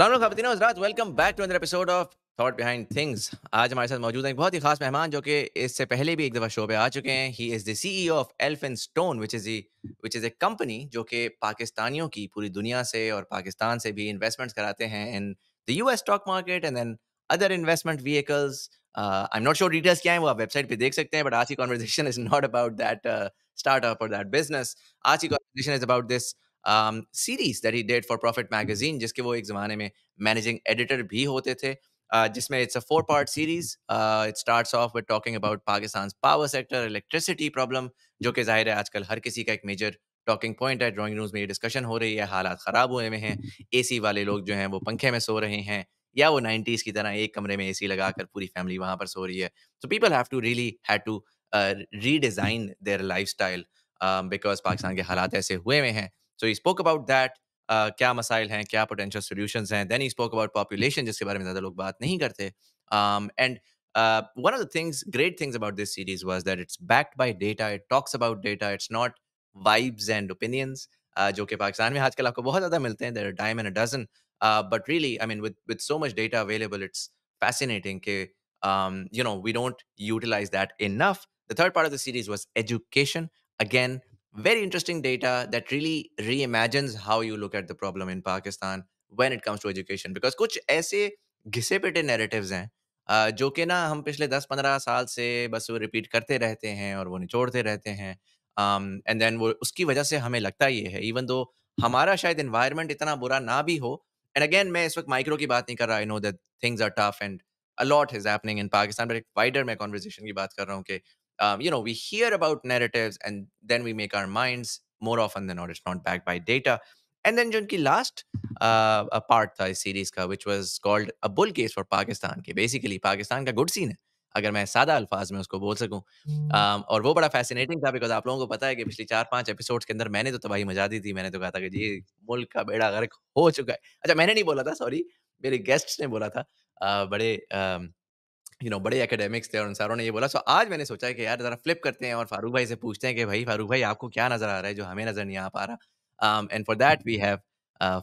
खातिन welcome back to another episode of thought behind things आज हमारे साथ मौजूद हैं एक बहुत ही खास मेहमान जो कि इससे पहले भी एक दफ़ा शो पे आ चुके हैं he is the CEO of Elf and Stone which is which is a company जो कि पाकिस्तानियों की पूरी दुनिया से और पाकिस्तान से भी इन्वेस्टमेंट्स कराते हैं in the U S stock market and then other investment vehicles I am not sure details क्या है वो आप वेबसाइट पे देख सकते हैं बट आज की conversation is not about that startup और दैट बिजनेस आज की conversation is about this series that he did for Profit magazine जिसके वो एक जमाने में मैनेजिंग एडिटर भी होते थे जिसमें it's a four part series it starts off with talking about Pakistan power sector electricity problem जो कि जाहिर है आजकल हर किसी का एक मेजर टॉकिंग पॉइंट है ड्राइंग रूम्स में ये डिस्कशन हो रही है हालात ख़राब हुए हुए हैं एसी वाले लोग जो हैं वो पंखे में सो रहे हैं या वो नाइन्टीज़ की तरह एक कमरे में ए एसी लगाकर पूरी फैमिली वहाँ पर सो रही है so people have to really have to redesign their lifestyle because Pakistan के हालात ऐसे हुए हुए हैं So he spoke about that. Uh, क्या मसाइल हैं क्या पोटेंशियल सोल्यूशन हैं then he spoke about population जिसके बारे में ज़्यादा लोग बात नहीं करते um, uh, one of the things, great things about this series was that it's backed by data. It talks about data. It's not vibes and opinions, uh, जो कि पाकिस्तान में आजकल आपको बहुत ज़्यादा मिलते हैं. There are dime and a dozen. Uh, but really, I mean, with so much data available, it's fascinating. Ke, um, you know, we don't utilize that enough. The third part of the series was education. Again, very interesting data that really reimagines how you look at the problem in Pakistan when it comes to education. Because कुछ ऐसे घिसे पिटे narratives हैं uh, जो कि ना हम पिछले 10-15 साल से बस वो रिपीट करते रहते हैं और वो निचोड़ते रहते हैं एंड um, देन वो उसकी वजह से हमें लगता ये है इवन दो हमारा शायद इन्वायरमेंट इतना बुरा ना भी हो एंड अगेन मैं इस वक्त माइक्रो की बात नहीं कर रहा I know that things are tough and a lot is happening in Pakistan but एक वाइडर मैं कॉन्वर्जेशन की बात कर रहा हूँ कि um, you know we hear about narratives and then we make our minds more often than not it's not backed by data and then Junki last uh, a part था इस series ka, which was called a bull case for Pakistan Ke. basically Pakistan का good scene है अगर मैं सादा अल्फाज में उसको बोल सकूं um, और वो बड़ा फैसिनेटिंग था बिकॉज आप लोगों को पता है कि पिछले चार पांच एपिसोड्स के अंदर मैंने तो तबाही मजा दी थी मैंने तो कहा था कि जी मुल्क का बेड़ा गर्क हो चुका है अच्छा मैंने नहीं बोला था सॉरी मेरे गेस्ट्स ने बोला था uh, बड़े uh, यू नो बड़े एकेडमिक्स थे और उन सारों ने ये बोला सो आज मैंने सोचा कि यार जरा फ्लिप करते हैं और फारूक भाई से पूछते हैं कि भाई फारूक भाई आपको क्या नजर आ रहा है जो हमें नजर नहीं आ पा रहा and for that we have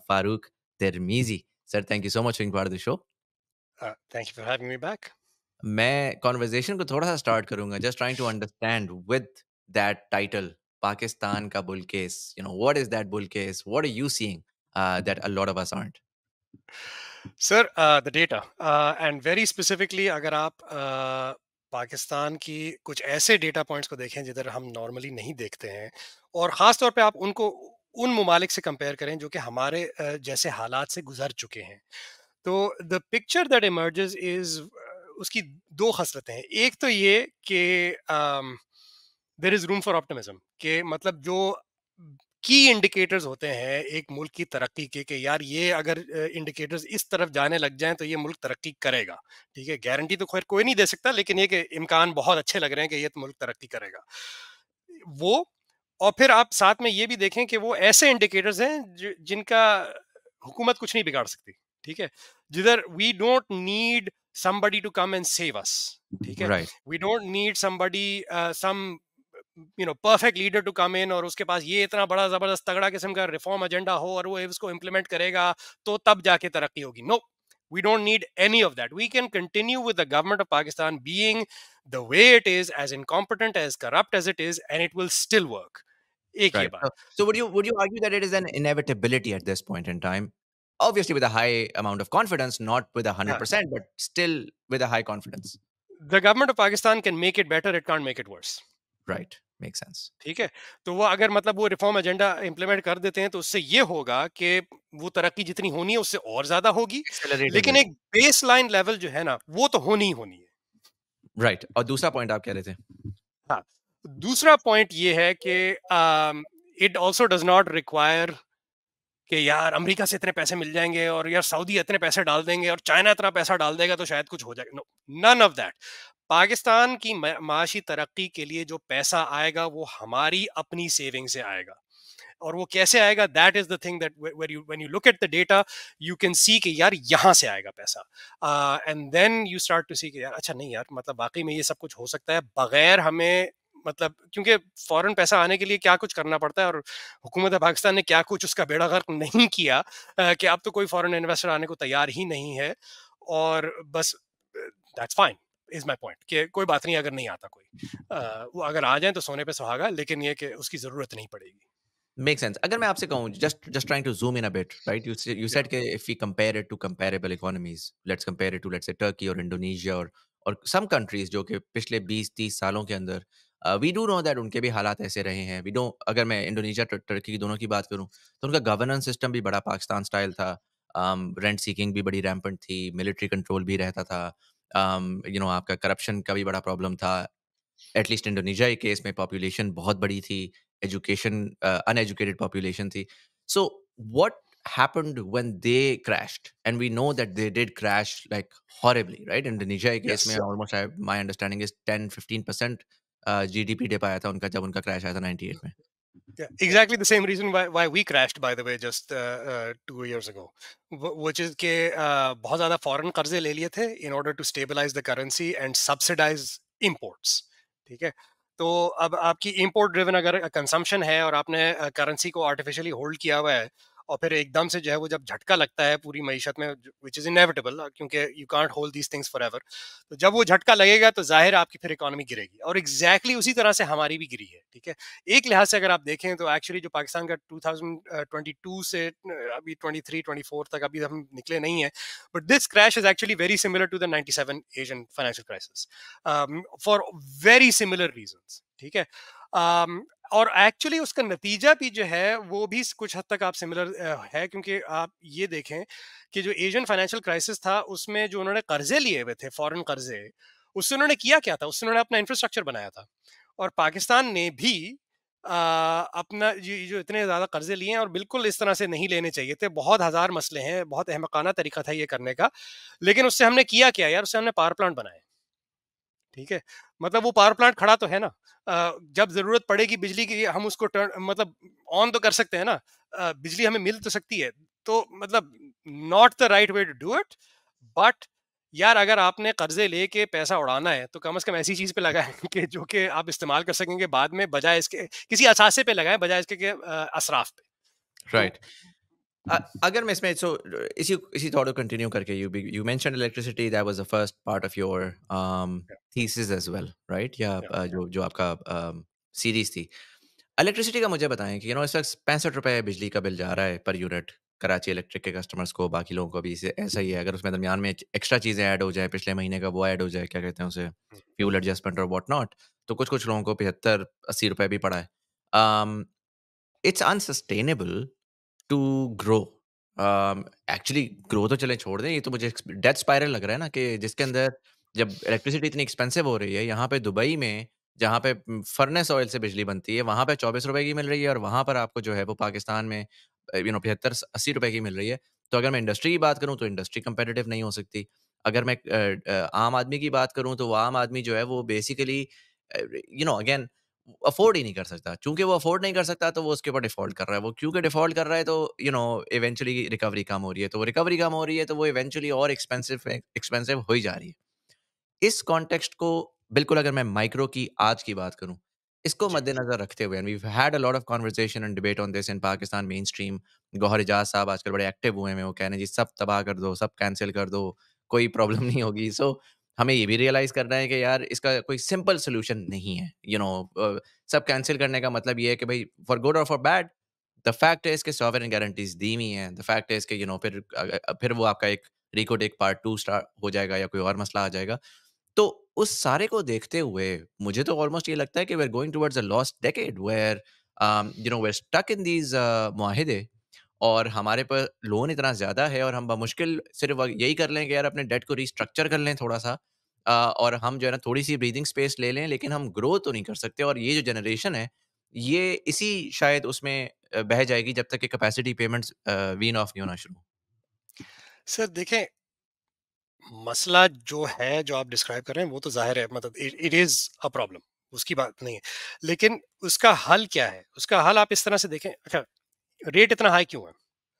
Farooq Tirmizi sir thank you so much for being part of the show thank you for having me back मैं कॉन्वर्जेशन को थोड़ा सा स्टार्ट करूंगा just trying to understand with that title Pakistan का bull case you know what is that bull case what are you seeing that a lot of us aren't sir the data and very specifically अगर आप uh, Pakistan की कुछ ऐसे data points को देखें जिधर हम नॉर्मली नहीं देखते हैं और ख़ास तौर पे आप उनको उन ममालिक से कंपेयर करें जो कि हमारे uh, जैसे हालात से गुजर चुके हैं तो the picture that emerge is उसकी दो खसलतें हैं एक तो ये कि there is room for optimism के मतलब जो की इंडिकेटर्स होते हैं एक मुल्क की तरक्की के कि यार ये अगर इंडिकेटर्स इस तरफ जाने लग जाएं तो ये मुल्क तरक्की करेगा ठीक है गारंटी तो खैर कोई नहीं दे सकता लेकिन ये कि इम्कान बहुत अच्छे लग रहे हैं कि ये तो मुल्क तरक्की करेगा वो और फिर आप साथ में ये भी देखें कि वो ऐसे इंडिकेटर्स हैं जिनका हुकूमत कुछ नहीं बिगाड़ सकती ठीक है जिधर we don't need somebody to come and save us ठीक है don't need somebody uh, some you know perfect leader to come in और उसके पास ये इतना बड़ा जबरदस्त तगड़ा किस्म का रिफॉर्म एजेंडा हो और वो इसको इम्प्लीमेंट करेगा तो तब जाके तरक्की होगी no we don't need any of that we can continue with the government of pakistan being the way it is as incompetent as corrupt as it is and it will still work so would you argue that it is an inevitability at this point in time obviously with a high amount of confidence not with a 100% but still with a high confidence the government of pakistan can make it better it can't make it worse right make sense ठीक है तो वो अगर मतलब वो reform agenda implement कर देते हैं तो उससे ये होगा कि वो तरक्की जितनी होनी है उससे और ज्यादा होगी लेकिन एक बेस लाइन लेवल जो है ना वो तो होनी ही होनी है राइट right. और दूसरा पॉइंट आप कह रहे थे हाँ दूसरा पॉइंट ये है कि it also does not require कि यार अमेरिका से इतने पैसे मिल जाएंगे और यार सऊदी इतने पैसे डाल देंगे और चाइना इतना पैसा डाल देगा तो शायद कुछ हो जाएगा नन ऑफ दैट पाकिस्तान की माशी तरक्की के लिए जो पैसा आएगा वो हमारी अपनी सेविंग से आएगा और वो कैसे आएगा that is the thing that where you when you look at the data you can see कि यार यहाँ से आएगा पैसा and then you start to see कि यार अच्छा नहीं यार मतलब वाकई में ये सब कुछ हो सकता है बगैर हमें मतलब क्योंकि फ़ौरन पैसा आने के लिए क्या कुछ करना पड़ता है और हुकूमत पाकिस्तान ने क्या कुछ उसका बेड़ा गर्क नहीं किया कि अब तो कोई फ़ौरन इन्वेस्टर आने को तैयार ही नहीं है और बस that's fine is my point कि कोई बात नहीं अगर नहीं आता कोई वो अगर आ जाए तो सोने पर सुहागा लेकिन ये कि उसकी ज़रूरत नहीं पड़ेगी मेक सेंस अगर मैं आपसे कहूं just just trying to zoom in a bit right you you said कि if we compare it to comparable economies let's compare it to let's say Turkey और इंडोनेशिया और और सम कंट्रीज जो कि पिछले 20 30 सालों के अंदर वी डू नो दैट उनके भी हालात ऐसे रहे हैं वी डो अगर मैं इंडोनेशिया टर्की की दोनों की बात करूँ तो उनका गवर्नेंस सिस्टम भी बड़ा पाकिस्तान स्टाइल था रेंट um, सीकिंग भी बड़ी रैम्पेंट थी मिलिट्री कंट्रोल भी रहता था you um, know you know, आपका करप्शन का भी बड़ा प्रॉब्लम था एटलीस्ट इंडोनेशिया के केस में पॉपुलेशन बहुत बड़ी थी एजुकेशन अनएजुकेटेड पॉपुलेशन थी so what happened when they crashed and we know that they did crash like horribly right indonesia yes. case mein almost I, my understanding is 10 15% GDP dip आया था उनका जब उनका crash आया था 98 में Yeah, exactly the same reason why, why we crashed by the way just uh, uh, two years ago which is के uh, बहुत ज़्यादा foreign कर्जे ले लिए थे in order to stabilize the currency and subsidize imports ठीक है तो अब आपकी import driven अगर consumption है और आपने currency को artificially hold किया हुआ है और फिर एकदम से जो है वो जब झटका लगता है पूरी मीशत में विच इज़ इनएविटेबल क्योंकि you can't hold these things forever तो जब वो झटका लगेगा तो जाहिर आपकी फिर इकानमी गिरेगी और एग्जैक्टली exactly उसी तरह से हमारी भी गिरी है ठीक है एक लिहाज से अगर आप देखें तो एक्चुअली जो पाकिस्तान का टू से अभी ट्वेंटी थ्री तक अभी हम निकले नहीं है but this crash is actually very similar to the seven Asian financial crisis for very similar reason ठीक है um, और एक्चुअली उसका नतीजा भी जो है वो भी कुछ हद तक आप सिमिलर है क्योंकि आप ये देखें कि जो एशियन फाइनेंशियल क्राइसिस था उसमें जो उन्होंने कर्जे लिए हुए थे फॉरेन कर्जे उससे उन्होंने किया क्या था उससे उन्होंने अपना इंफ्रास्ट्रक्चर बनाया था और पाकिस्तान ने भी आ, अपना ये जो इतने ज़्यादा कर्जे लिए हैं और बिल्कुल इस तरह से नहीं लेने चाहिए थे बहुत हज़ार मसले हैं बहुत अहमकाना तरीका था ये करने का लेकिन उससे हमने किया क्या यार उससे हमने पावर प्लांट बनाए ठीक है मतलब वो पावर प्लांट खड़ा तो है ना जब जरूरत पड़ेगी बिजली की हम उसको टर्न मतलब ऑन तो कर सकते हैं ना बिजली हमें मिल तो सकती है तो मतलब not the right way to do it but यार अगर आपने कर्जे लेके पैसा उड़ाना है तो कम से कम ऐसी चीज़ पे लगाएं कि जो कि आप इस्तेमाल कर सकेंगे बाद में बजाय इसके किसी असासे पे लगाएं बजाय इसके असराफ पे राइट तो right. अगर मैं इसमें सो इसी इसी थॉट को कंटिन्यू करके you you mention electricity that was the first part of your thesis as well right या जो जो आपका सीरीज uh, थी इलेक्ट्रिसिटी का मुझे बताएं कि यू नो इस वक्त पैंसठ रुपये बिजली का बिल जा रहा है पर यूनिट कराची इलेक्ट्रिक के कस्टमर्स को बाकी लोगों को भी इसे ऐसा ही है अगर उसमें दरमियान में एक्स्ट्रा चीज़ें ऐड हो जाए पिछले महीने का वो ऐड हो जाए क्या कहते हैं उसे फ्यूल एडजस्टमेंट और वॉट नॉट तो कुछ कुछ लोगों को पचहत्तर अस्सी रुपये भी पड़ा है it's unsustainable to grow actually grow तो चले छोड़ दें ये तो मुझे डेथ स्पायरल लग रहा है ना कि जिसके अंदर जब इलेक्ट्रिसिटी इतनी एक्सपेंसिव हो रही है यहाँ पे दुबई में जहाँ पे फर्नेस ऑयल से बिजली बनती है वहाँ पे चौबीस रुपए की मिल रही है और वहाँ पर आपको जो है वो पाकिस्तान में यू नो पचहत्तर अस्सी रुपए की मिल रही है तो अगर मैं इंडस्ट्री की बात करूँ तो इंडस्ट्री कंपेटेटिव नहीं हो सकती अगर मैं अ, अ, आम आदमी की बात करूँ तो वो आम आदमी जो है वो basically you know again afford ही नहीं कर सकता क्योंकि वो अफोर्ड नहीं कर सकता तो वो उसके ऊपर डिफॉल्ट कर रहा है वो क्योंकि डिफॉल्ट कर रहा है तो यू नो इवेंचुअली रिकवरी कम हो रही है तो वो रिकवरी कम हो रही है तो वो इवेंचुअली और एक्सपेंसिव एक्सपेंसिव हो ही जा रही है इस कॉन्टेक्स्ट को बिल्कुल अगर मैं माइक्रो की आज की बात करूँ इसको मद्देनजर रखते हुए we had a lot of conversation and debate on this in Pakistan mainstream Gohar Ejaz sahab आजकल बड़े एक्टिव हुए हैं वो कह रहे हैं जी सब तबाह कर दो सब कैंसिल कर दो कोई प्रॉब्लम नहीं होगी सो so, हमें ये भी रियलाइज करना है कि यार इसका कोई सिंपल सोल्यूशन नहीं है यू you नो know, सब कैंसिल करने का मतलब ये है कि भाई फॉर गुड और फॉर बैड द फैक्ट है इसके सॉवरन गारंटीज दी हुई हैं द फैक्ट है इसके यू you नो know, फिर फिर वो आपका एक रिको एक पार्ट टू स्टार्ट हो जाएगा या कोई और मसला आ जाएगा तो उस सारे को देखते हुए मुझे तो ऑलमोस्ट ये लगता है कि we are going towards a lost decade where you know we stuck in these माहिदे और हमारे पर लोन इतना ज़्यादा है और हम बमुश्किल सिर्फ यही कर लें कि यार अपने डेट को रिस्ट्रक्चर कर लें थोड़ा सा और हम जो है ना थोड़ी सी ब्रीदिंग स्पेस ले लें लेकिन हम ग्रो तो नहीं कर सकते और ये जो जनरेशन है ये इसी शायद उसमें बह जाएगी जब तक कि कैपेसिटी पेमेंट्स वीन ऑफ नहीं होना शुरू हो। सर देखें मसला जो है जो आप डिस्क्राइब कर रहे हैं वो तो जाहिर है मतलब इट इज अ प्रॉब्लम उसकी बात नहीं है लेकिन उसका हल क्या है उसका हल आप इस तरह से देखें अच्छा रेट इतना हाई क्यों है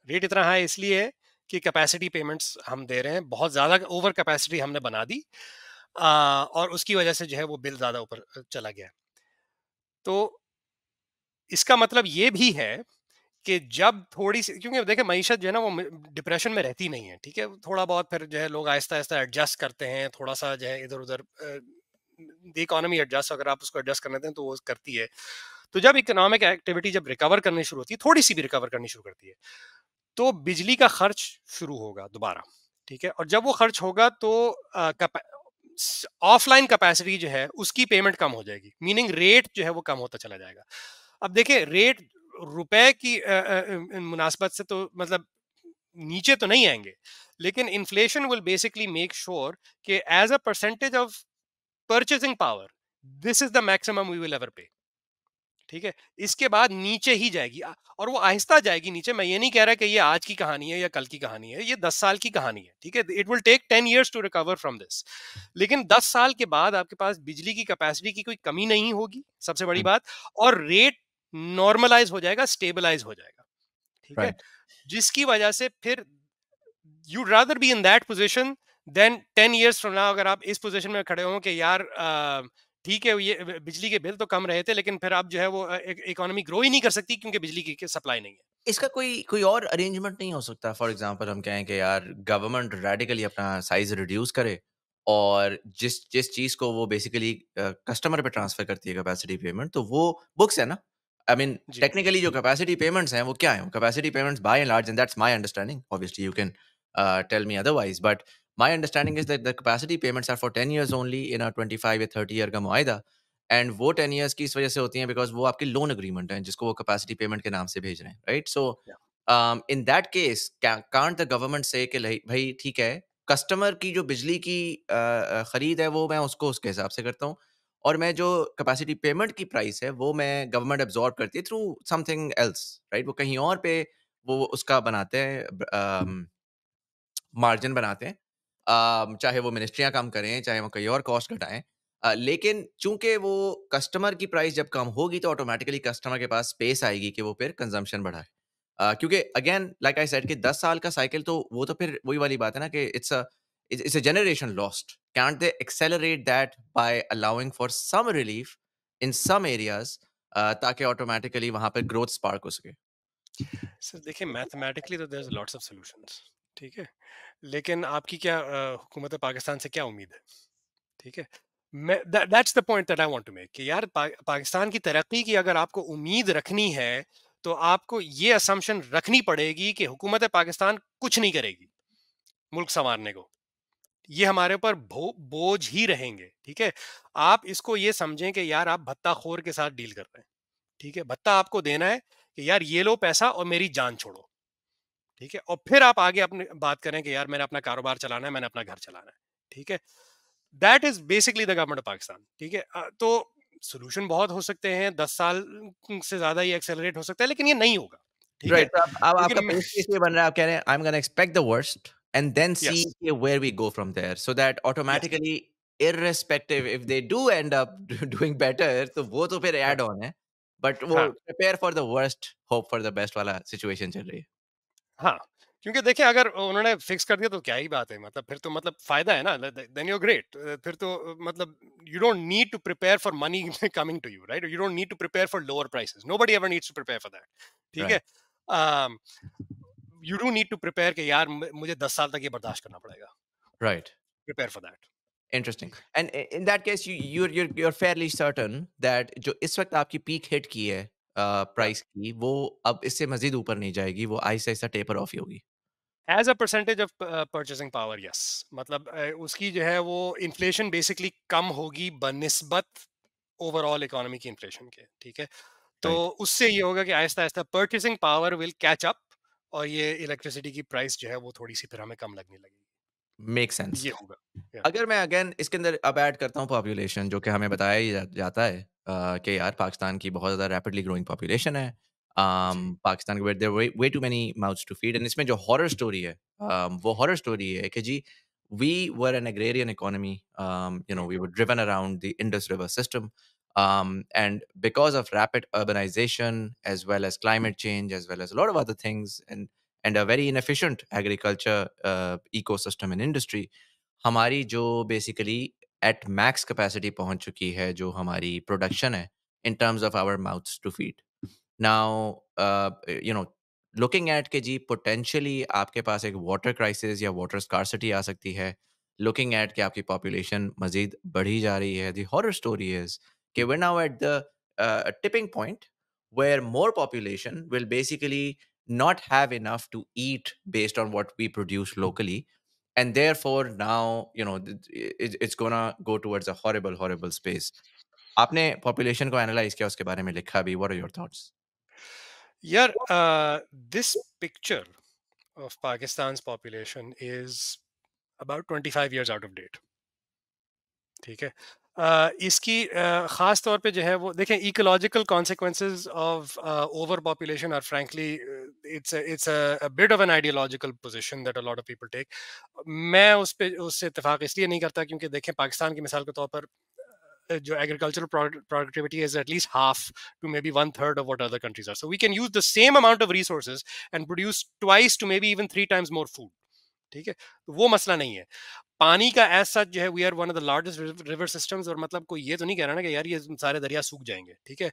रेट इतना हाई इसलिए है कि कैपेसिटी पेमेंट्स हम दे रहे हैं बहुत ज़्यादा ओवर कैपेसिटी हमने बना दी आ, और उसकी वजह से जो है वो बिल ज़्यादा ऊपर चला गया तो इसका मतलब ये भी है कि जब थोड़ी सी क्योंकि देखें मीशत जो है ना वो डिप्रेशन में रहती नहीं है ठीक है थोड़ा बहुत फिर जो है लोग आहिस्ता आहिस्ता एडजस्ट करते हैं थोड़ा सा जो है इधर उधर द इकोनॉमी एडजस्ट अगर आप उसको एडजस्ट करने दें तो वो करती है तो जब इकोनॉमिक एक्टिविटी जब रिकवर करनी शुरू होती है थोड़ी सी भी रिकवर करनी शुरू करती है तो बिजली का खर्च शुरू होगा दोबारा ठीक है और जब वो खर्च होगा तो ऑफलाइन कैपेसिटी जो है उसकी पेमेंट कम हो जाएगी मीनिंग रेट जो है वो कम होता चला जाएगा अब देखिए रेट रुपए की मुनासबत से तो मतलब नीचे तो नहीं आएंगे लेकिन inflation will basically make sure कि as a percentage of purchasing power this is the maximum we will ever pay ठीक है इसके बाद नीचे ही जाएगी और वो आहिस्ता जाएगी नीचे मैं ये नहीं कह रहा कि ये आज की कहानी है या कल की कहानी है ये दस साल की कहानी है ठीक है it will take ten years to recover from this लेकिन दस साल के बाद आपके पास बिजली की कैपेसिटी की कोई कमी नहीं होगी सबसे बड़ी बात और रेट नॉर्मलाइज हो जाएगा स्टेबलाइज हो जाएगा ठीक right. है जिसकी वजह से फिर you rather be in that position than ten years from now अगर आप इस पोजिशन में खड़े हो कि यार ठीक है ये बिजली के बिल तो कम रहे थे लेकिन फिर अब जो है वो इकोनॉमी ग्रो ही नहीं कर सकती क्योंकि बिजली की सप्लाई नहीं है इसका कोई कोई और अरेंजमेंट नहीं हो सकता फॉर एग्जाम्पल हम कहें कि यार गवर्नमेंट रेडिकली अपना साइज रिड्यूस करे और जिस जिस चीज़ को वो बेसिकली कस्टमर पे ट्रांसफर करती है कैपेसिटी पेमेंट तो वो बुक्स है ना आई मीन टेक्निकली जो कैपेसिटी पेमेंट्स हैं वो क्या है capacity payments by and large and that's my understanding obviously you can tell me otherwise but my understanding is that the capacity payments are for 10 years only in a 25 या 30 year का मुआहदा and वो ten years की इस वजह से होती हैं बिकॉज वो आपकी लोन अग्रीमेंट है जिसको वो कैपेसिटी पेमेंट के नाम से भेज रहे हैं right so in that case can't the government से कि भाई ठीक है कस्टमर की जो बिजली की uh, खरीद है वो मैं उसको उसके हिसाब से करता हूँ और मैं जो कैपेसिटी पेमेंट की प्राइस है वो मैं गवर्नमेंट एब्जॉर्ब करती है थ्रू समथिंग एल्स राइट वो कहीं और पे वो उसका बनाते हैं मार्जिन um, बनाते हैं चाहे वो मिनिस्ट्रियाँ काम करें चाहे वो कई और कॉस्ट घटाएं लेकिन चूंकि वो कस्टमर की प्राइस जब कम होगी तो ऑटोमेटिकली कस्टमर के पास स्पेस आएगी कि वो फिर कंजम्पशन बढ़ाए क्योंकि अगेन लाइक आई सेड कि दस साल का साइकिल तो वो तो फिर वही वाली बात है ना कि it's a it's a generation lost can't they accelerate that by allowing for some relief in some areas ताकि ऑटोमेटिकली वहां पर ग्रोथ स्पार्क हो सके सर देखिए मैथमेटिकली तो देयर लॉट्स ऑफ सॉल्यूशंस ठीक है लेकिन आपकी क्या हुकूमत पाकिस्तान से क्या उम्मीद है ठीक है मैं that's the point that I want to make कि यार पा, पाकिस्तान की तरक्की की अगर आपको उम्मीद रखनी है तो आपको ये असम्पशन रखनी पड़ेगी कि हुकूमत पाकिस्तान कुछ नहीं करेगी मुल्क संवारने को ये हमारे ऊपर बोझ ही रहेंगे ठीक है आप इसको ये समझें कि यार आप भत्ता खोर के साथ डील कर रहे हैं ठीक है भत्ता आपको देना है कि यार ये लो पैसा और मेरी जान छोड़ो ठीक है और फिर आप आगे अपने बात करें कि यार मैंने अपना कारोबार चलाना है मैंने अपना घर चलाना है ठीक है that is basically the government of Pakistan ठीक है तो सोल्यूशन बहुत हो सकते हैं दस साल से ज्यादा ही एक्सेलरेट हो सकता है लेकिन ये नहीं होगा तो बेस्ट तो तो हाँ। वाला सिचुएशन चल रही है हाँ क्योंकि देखिए अगर उन्होंने फिक्स कर दिया तो क्या ही बात है मतलब फिर तो मतलब फायदा है ना देन यू ग्रेट फिर तो मतलब you don't need to prepare for money coming to you right you don't need to prepare for lower prices nobody ever needs to prepare for that ठीक है you do need to prepare कि यार मुझे दस साल तक ये बर्दाश्त करना पड़ेगा right prepare for that interesting and in that case you you you are fairly certain that जो इस वक्त आपकी पीक हिट की है हाँ। प्राइस की वो अब इससे मजीद ऊपर नहीं जाएगी वो आहिस्ता आहिस्ता टेपर ऑफ ही होगी as a percentage of purchasing power yes मतलब uh, उसकी जो है वो इन्फ्लेशन बेसिकली कम होगी बनस्बत ओवरऑल इकोनॉमी की इन्फ्लेशन के ठीक है तो उससे ये होगा कि आहिस्ता आहिस्ता purchasing power will catch up और ये इलेक्ट्रिसिटी की प्राइस जो है वो थोड़ी सी फिर हमें कम लगने लगेगी मेक सेंस ये होगा yeah. अगर मैं अगेन इसके अंदर अब ऐड करता हूँ पॉपुलेशन जो कि हमें बताया ही जा, जाता है uh, कि यार पाकिस्तान की बहुत ज़्यादा रैपिडली ग्रोइंग पॉपुलेशन है पाकिस्तान के there way way too many mouths to feed and इसमें जो horror story है वो हॉरर स्टोरी है कि we were an agrarian economy. you know, we were driven around the Indus River system. and because of rapid urbanization, as well as climate change, as well as a lot of other things, and and a very inefficient agriculture uh, ecosystem and industry, हमारी जो basically at max capacity पहुंच चुकी है जो हमारी production है in terms of our mouths to feed now you know looking at के जी पोटेंशियली आपके पास एक वाटर क्राइसिस या वाटर स्कॉसिटी आ सकती है लुकिंग एट के आपकी पॉपुलेशन मजीद बढ़ी जा रही है दी हॉर स्टोरी इज के we now at the tipping point where more population will basically not have enough to eat based on what we produce locally and therefore now you know it, it's gonna go towards a horrible horrible space apne population ko analyze किया उसके बारे में लिखा what are your thoughts Yeah, uh, this picture of Pakistan's population is about 25 years out of date ठीक इसकी ख़ास तौर पे जो है वो देखें ecological consequence of over population are frankly it's it's bit of an ideological position that a of people take मैं उस पर उससे इतफाक इसलिए नहीं करता क्योंकि देखें पाकिस्तान की मिसाल के तौर पर जो agricultural productivity is at least half to maybe one third of what other countries are so we can use the same amount of resource and produce twice to maybe even three times more food ठीक है तो वो मसला नहीं है पानी का as such जो है we are one of the largest river systems और मतलब कोई ये तो नहीं कह रहा ना कि यार ये सारे दरिया सूख जाएंगे ठीक है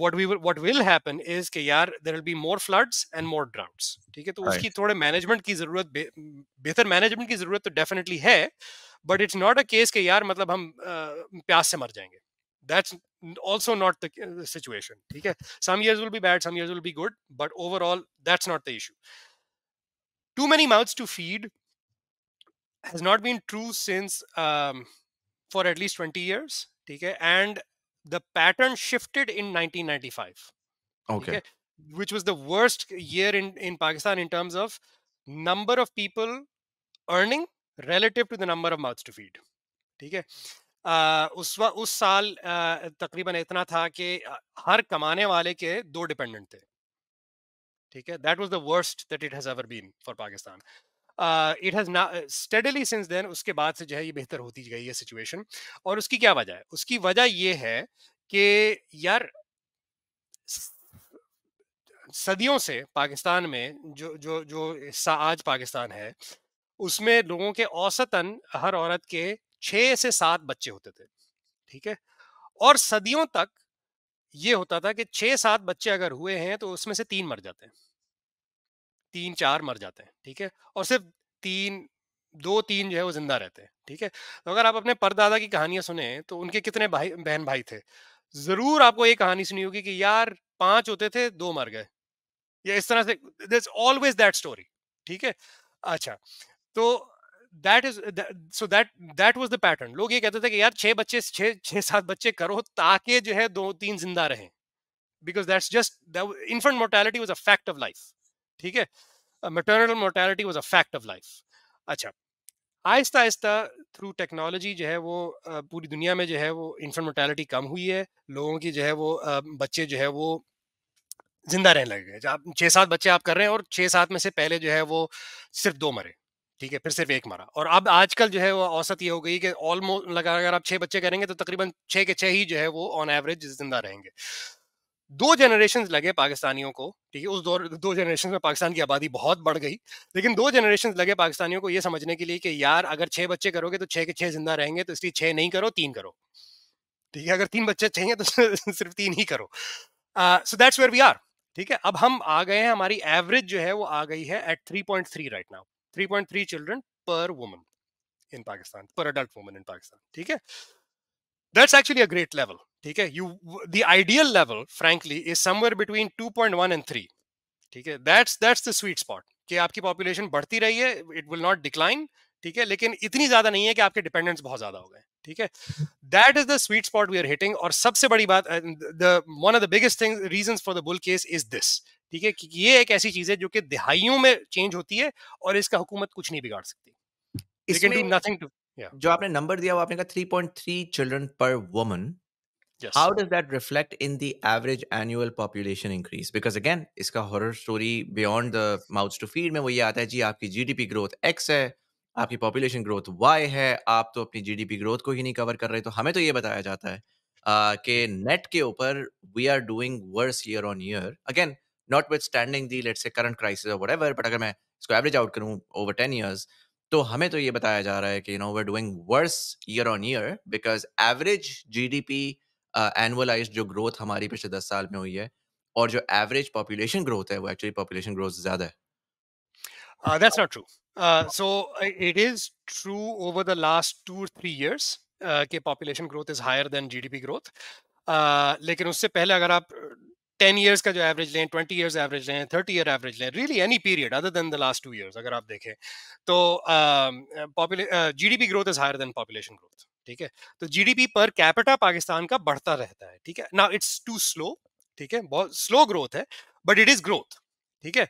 what we what will happen is कि यार there will be more floods and more droughts ठीक है तो right. उसकी थोड़े मैनेजमेंट की जरूरत बेहतर मैनेजमेंट की जरूरत तो डेफिनेटली है but it's not a case कि यार मतलब हम uh, प्यास से मर जाएंगे that's also not the situation ठीक है some years will be bad some years will be good but overall that's not the issue too many mouths to feed has not been true since um, for at least 20 years okay? and the pattern shifted in 1995 okay, okay? which was the worst year in, in pakistan in terms of number of people earning relative to the number of mouths to feed okay. है Uh, उस उस साल uh, तकरीबन इतना था कि हर कमाने वाले के दो डिपेंडेंट थे ठीक है that was the worst that it has ever been for Pakistan it has ना स्टडीली सिंस देन उसके बाद से जो है ये बेहतर होती गई है सिचुएशन और उसकी क्या वजह है उसकी वजह ये है कि यार सदियों से पाकिस्तान में जो जो जो हिस्सा आज पाकिस्तान है उसमें लोगों के औसतन हर औरत के छः से सात बच्चे होते थे ठीक है और सदियों तक ये होता था कि छः सात बच्चे अगर हुए हैं तो उसमें से तीन मर जाते हैं तीन चार मर जाते हैं ठीक है और सिर्फ तीन दो तीन जो है वो जिंदा रहते हैं ठीक है तो अगर आप अपने परदादा की कहानियां सुने तो उनके कितने भाई बहन भाई थे जरूर आपको ये कहानी सुनी होगी कि यार पांच होते थे दो मर गए या इस तरह से दिस ऑलवेज दैट स्टोरी ठीक है अच्छा तो that is so that that was the pattern लोग ये कहते थे कि यार छह बच्चे छह छह सात बच्चे करो ताकि जो है दो तीन जिंदा रहें because that's just infant mortality was a fact of life ठीक है maternal mortality was a fact of life अच्छा आहिस्ता आहिस्ता थ्रू टेक्नोलॉजी जो है वो पूरी दुनिया में जो है वो इन्फेंट मोर्टेलिटी कम हुई है लोगों की जो है वो बच्चे जो है वो जिंदा रहने लगे आप छः सात बच्चे आप कर रहे हैं और छः सात में से पहले जो है वो सिर्फ दो मरे ठीक है फिर सिर्फ एक मरा और अब आजकल जो है वो औसत ये हो गई कि ऑलमोस्ट लगा अगर आप छः बच्चे करेंगे तो तकरीबन छः के छः ही जो है वो ऑन एवरेज जिंदा रहेंगे दो जनरेशन लगे पाकिस्तानियों को ठीक है उस दौर दो जनरेशन में पाकिस्तान की आबादी बहुत बढ़ गई लेकिन दो जनरेशन लगे पाकिस्तानियों को यह समझने के लिए कि यार अगर छह बच्चे करोगे तो छह के छह जिंदा रहेंगे तो इसलिए छह नहीं करो तीन करो ठीक है अगर तीन बच्चे चाहिए तो सिर्फ तीन ही करो so that's where we are ठीक है अब हम आ गए हैं हमारी एवरेज जो है वो आ गई है at three point three right now three point three children per woman in Pakistan per adult woman in Pakistan ठीक है that's actually a great level ठीक you the ideal level frankly is somewhere between 2.1 and 3 ठीक है that's that's the sweet spot कि आपकी population बढ़ती रही है it will not decline ठीक है लेकिन इतनी ज्यादा नहीं है कि आपके डिपेंडेंस बहुत ज्यादा हो गए ठीक है that is the sweet spot we are hitting और सबसे बड़ी बात the one of the biggest thing reason for the bull case is this ठीक है ये एक ऐसी चीज है जो कि दिहाइयों में चेंज होती है और इसका हुकूमत कुछ नहीं बिगाड़ सकती yeah जो आपने नंबर दिया वो आपने कहा 3.3 children per woman yes how does that reflect in the average annual population increase because again इसका horror story beyond the mouths to feed में वो ये आता है जी आपकी gdp ग्रोथ एक्स है आपकी पॉपुलेशन ग्रोथ वाई है आप तो अपनी जीडीपी ग्रोथ को ही नहीं कवर कर रहे तो हमें तो ये बताया जाता है uh, कि नेट के ऊपर we are doing worse year on year again notwithstanding the let's say current crisis और व्हाटएवर बट अगर मैं इसको एवरेज आउट करूं ओवर 10 इयर्स तो हमें तो ये बताया जा रहा है कि you know we doing worse year on year because average G D P annualize जो ग्रोथ हमारी पिछले दस साल में हुई है और जो एवरेज पॉपुलेशन ग्रोथ है वो एक्चुअली पॉपुलेशन ग्रोथ ज्यादा है Uh, that's not true. That's not true so it is true over the last years uh, years population growth is higher than GDP growth. Uh, लेकिन उससे पहले अगर आप ten years का जो एवरेज लें ट्वेंटी ईयर्स एवरेज लें thirty year average लें really any period other than the last two years अगर आप देखें तो G D P growth is higher than population growth ठीक है तो G D P per capita Pakistan का बढ़ता रहता है ठीक है ना इट्स टू स्लो ठीक है बहुत स्लो ग्रोथ है बट इट इज ग्रोथ ठीक है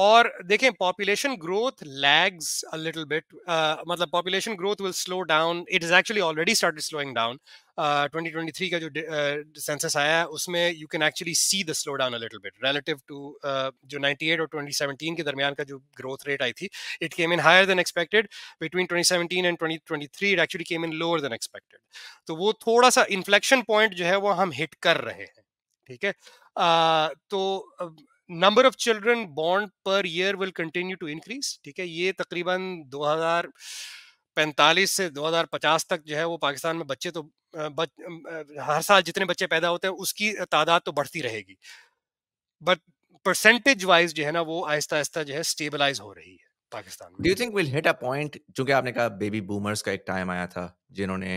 और देखें population growth lags a little bit मतलब population growth will slow down it is actually already started slowing down 2023 का जो सेंसस uh, आया है उसमें you can actually see the slow down a little bit relative to जो 98 और 2017 के दरमियान का जो ग्रोथ रेट आई थी it came in higher than expected between 2017 and 2023 it actually came in lower than expected तो वो थोड़ा सा इन्फ्लेक्शन पॉइंट जो है वो हम हिट कर रहे हैं ठीक है uh, तो uh, नंबर ऑफ चिल्ड्रन बॉन्ड per year will continue to increase ठीक है ये तकरीबन 2045 से 2050 तक जो है वो पाकिस्तान में बच्चे तो बच, हर साल जितने बच्चे पैदा होते हैं उसकी तादाद तो बढ़ती रहेगी बट परसेंटेज वाइज जो है ना वो आहिस्ता आहिस्ता जो है स्टेबलाइज हो रही है Pakistan do you think will hit a point चूंकि आपने कहा बेबी बूमर्स का एक टाइम आया था जिन्होंने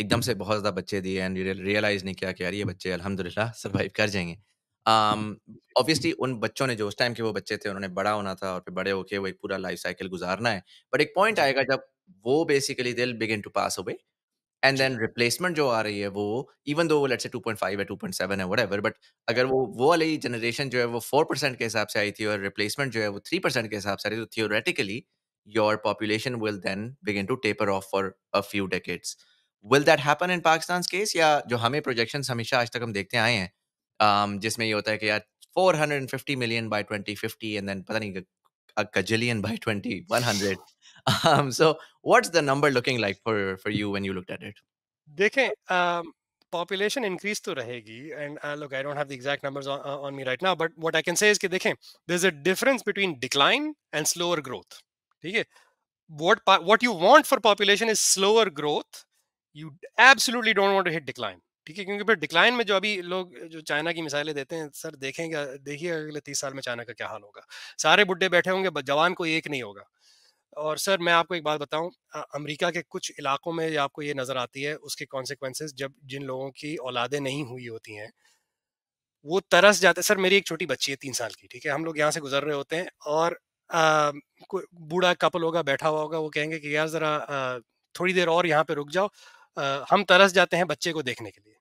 एकदम से बहुत ज्यादा बच्चे दिए एंड रियलाइज नहीं किया कि यार ये हम्म। बच्चे अलहमदुल्ला सर्वाइव कर जाएंगे ऑब्वियसली हाँ। um, उन बच्चों ने जो उस टाइम के वो बच्चे थे उन्होंने बड़ा होना था और फिर बड़े होके वो एक पूरा लाइफ साइकिल गुजारना है बट एक पॉइंट हाँ। आएगा जब वो basically they'll begin to pass away and then replacement जो आ रही है वो इवन दो वो let say two point five है टू पॉइंट सेवन है वट एवर बट अगर वो वो वाली जनरेशन जो है वो फोर परसेंट के हिसाब से आई थी और रिप्लेसमेंट जो है वो थ्री परसेंट के हिसाब से आ रही थी तो theoretically your population will then begin to taper off for a few decades will that happen in Pakistan case या जो हमें प्रोजेक्शन हमेशा आज तक हम देखते आए हैं um, just ये होता है कि यार 450 मिलियन बाय 2050 एंड देन पता नहीं a gajillion by 20 um, so what's the number looking like for for you when you looked at it देखें um, population increase तो रहेगी and uh, look I don't have the exact numbers on, uh, on me right now but what I can say is कि देखें there's a difference between decline and slower growth ठीक है what what you want for population is slower growth you absolutely don't want to hit decline ठीक है क्योंकि फिर decline में जो अभी लोग जो चाइना की मिसाइलें देते हैं सर देखेंगे देखिए अगले तीस साल में चाइना का क्या हाल होगा सारे बुढ़े बैठे होंगे जवान कोई एक नहीं होगा और सर मैं आपको एक बात बताऊं अमेरिका के कुछ इलाकों में आपको ये नज़र आती है उसके कॉन्सिक्वेंसेज जब जिन लोगों की औलादें नहीं हुई होती हैं वो तरस जाते सर मेरी एक छोटी बच्ची है तीन साल की ठीक है हम लोग यहाँ से गुजर रहे होते हैं और बूढ़ा कपल होगा बैठा हुआ होगा वो कहेंगे कि यार ज़रा थोड़ी देर और यहाँ पे रुक जाओ हम तरस जाते हैं बच्चे को देखने के लिए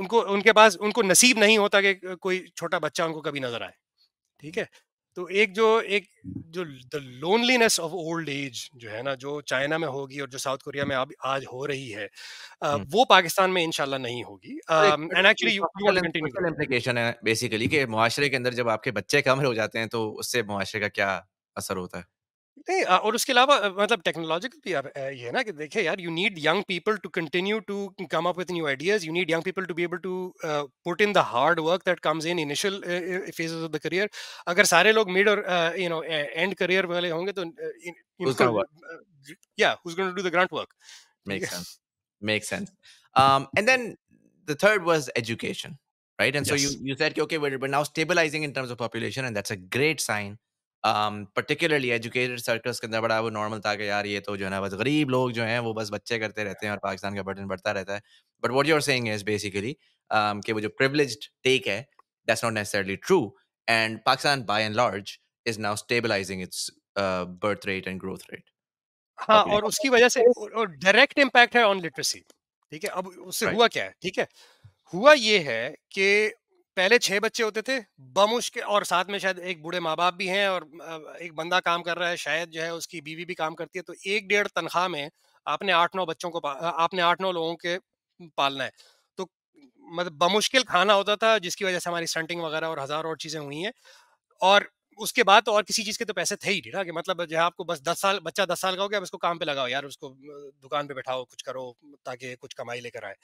उनको उनके पास उनको नसीब नहीं होता कि कोई छोटा बच्चा उनको कभी नजर आए ठीक है तो एक जो एक जो the loneliness of old age जो है ना जो चाइना में होगी और जो साउथ कोरिया में अब आज हो रही है आ, वो पाकिस्तान में इनशाला नहीं होगी एंड एक्चुअली यू है बेसिकली कि मुआशरे के अंदर जब आपके बच्चे कम हो जाते हैं तो उससे मुआशरे का क्या असर होता है नहीं और उसके अलावा मतलब टेक्नोलॉजिकल भी अब ये है ना कि देखिए यार you need young people to continue to come up with new ideas you need young people to be able to put in the hard work that comes in initial phases of the career अगर सारे लोग mid और you know and career वाले होंगे तो इनको या who is going to do the ground work makes sense makes sense um and then the third was education right and yes. so you you said okay we're, we're now stabilizing in terms of population and that's a great sign particularly educated circles के अंदर बड़ा वो normal था कि यार ये तो जो है ना बस गरीब लोग जो हैं वो बस बच्चे करते रहते हैं और पाकिस्तान का बटन बढ़ता रहता है but what you're saying is basically कि वो जो प्रिवलेज टेक है that's not necessarily true and Pakistan by and large is now stabilising its birth rate and growth rate हाँ और उसकी वजह से डायरेक्ट इम्पैक्ट है ऑन लिटरेसी ठीक है अब उससे right. हुआ क्या है ठीक है हुआ ये है कि पहले छह बच्चे होते थे बमुश के और साथ में शायद एक बूढ़े माँ बाप भी हैं और एक बंदा काम कर रहा है शायद जो है उसकी बीवी भी काम करती है तो एक डेढ़ तनख्वाह में आपने आठ नौ बच्चों को आपने आठ नौ लोगों के पालना है तो मतलब बमुश्किल खाना होता था जिसकी वजह से हमारी स्टंटिंग वगैरह और हज़ार और चीज़ें हुई हैं और उसके बाद तो और किसी चीज़ के तो पैसे थे ही नहीं ना कि मतलब जो है आपको बस दस साल बच्चा दस साल का हो गया उसको काम पे लगाओ यार उसको दुकान पे बैठाओ कुछ करो ताकि कुछ कमाई लेकर आए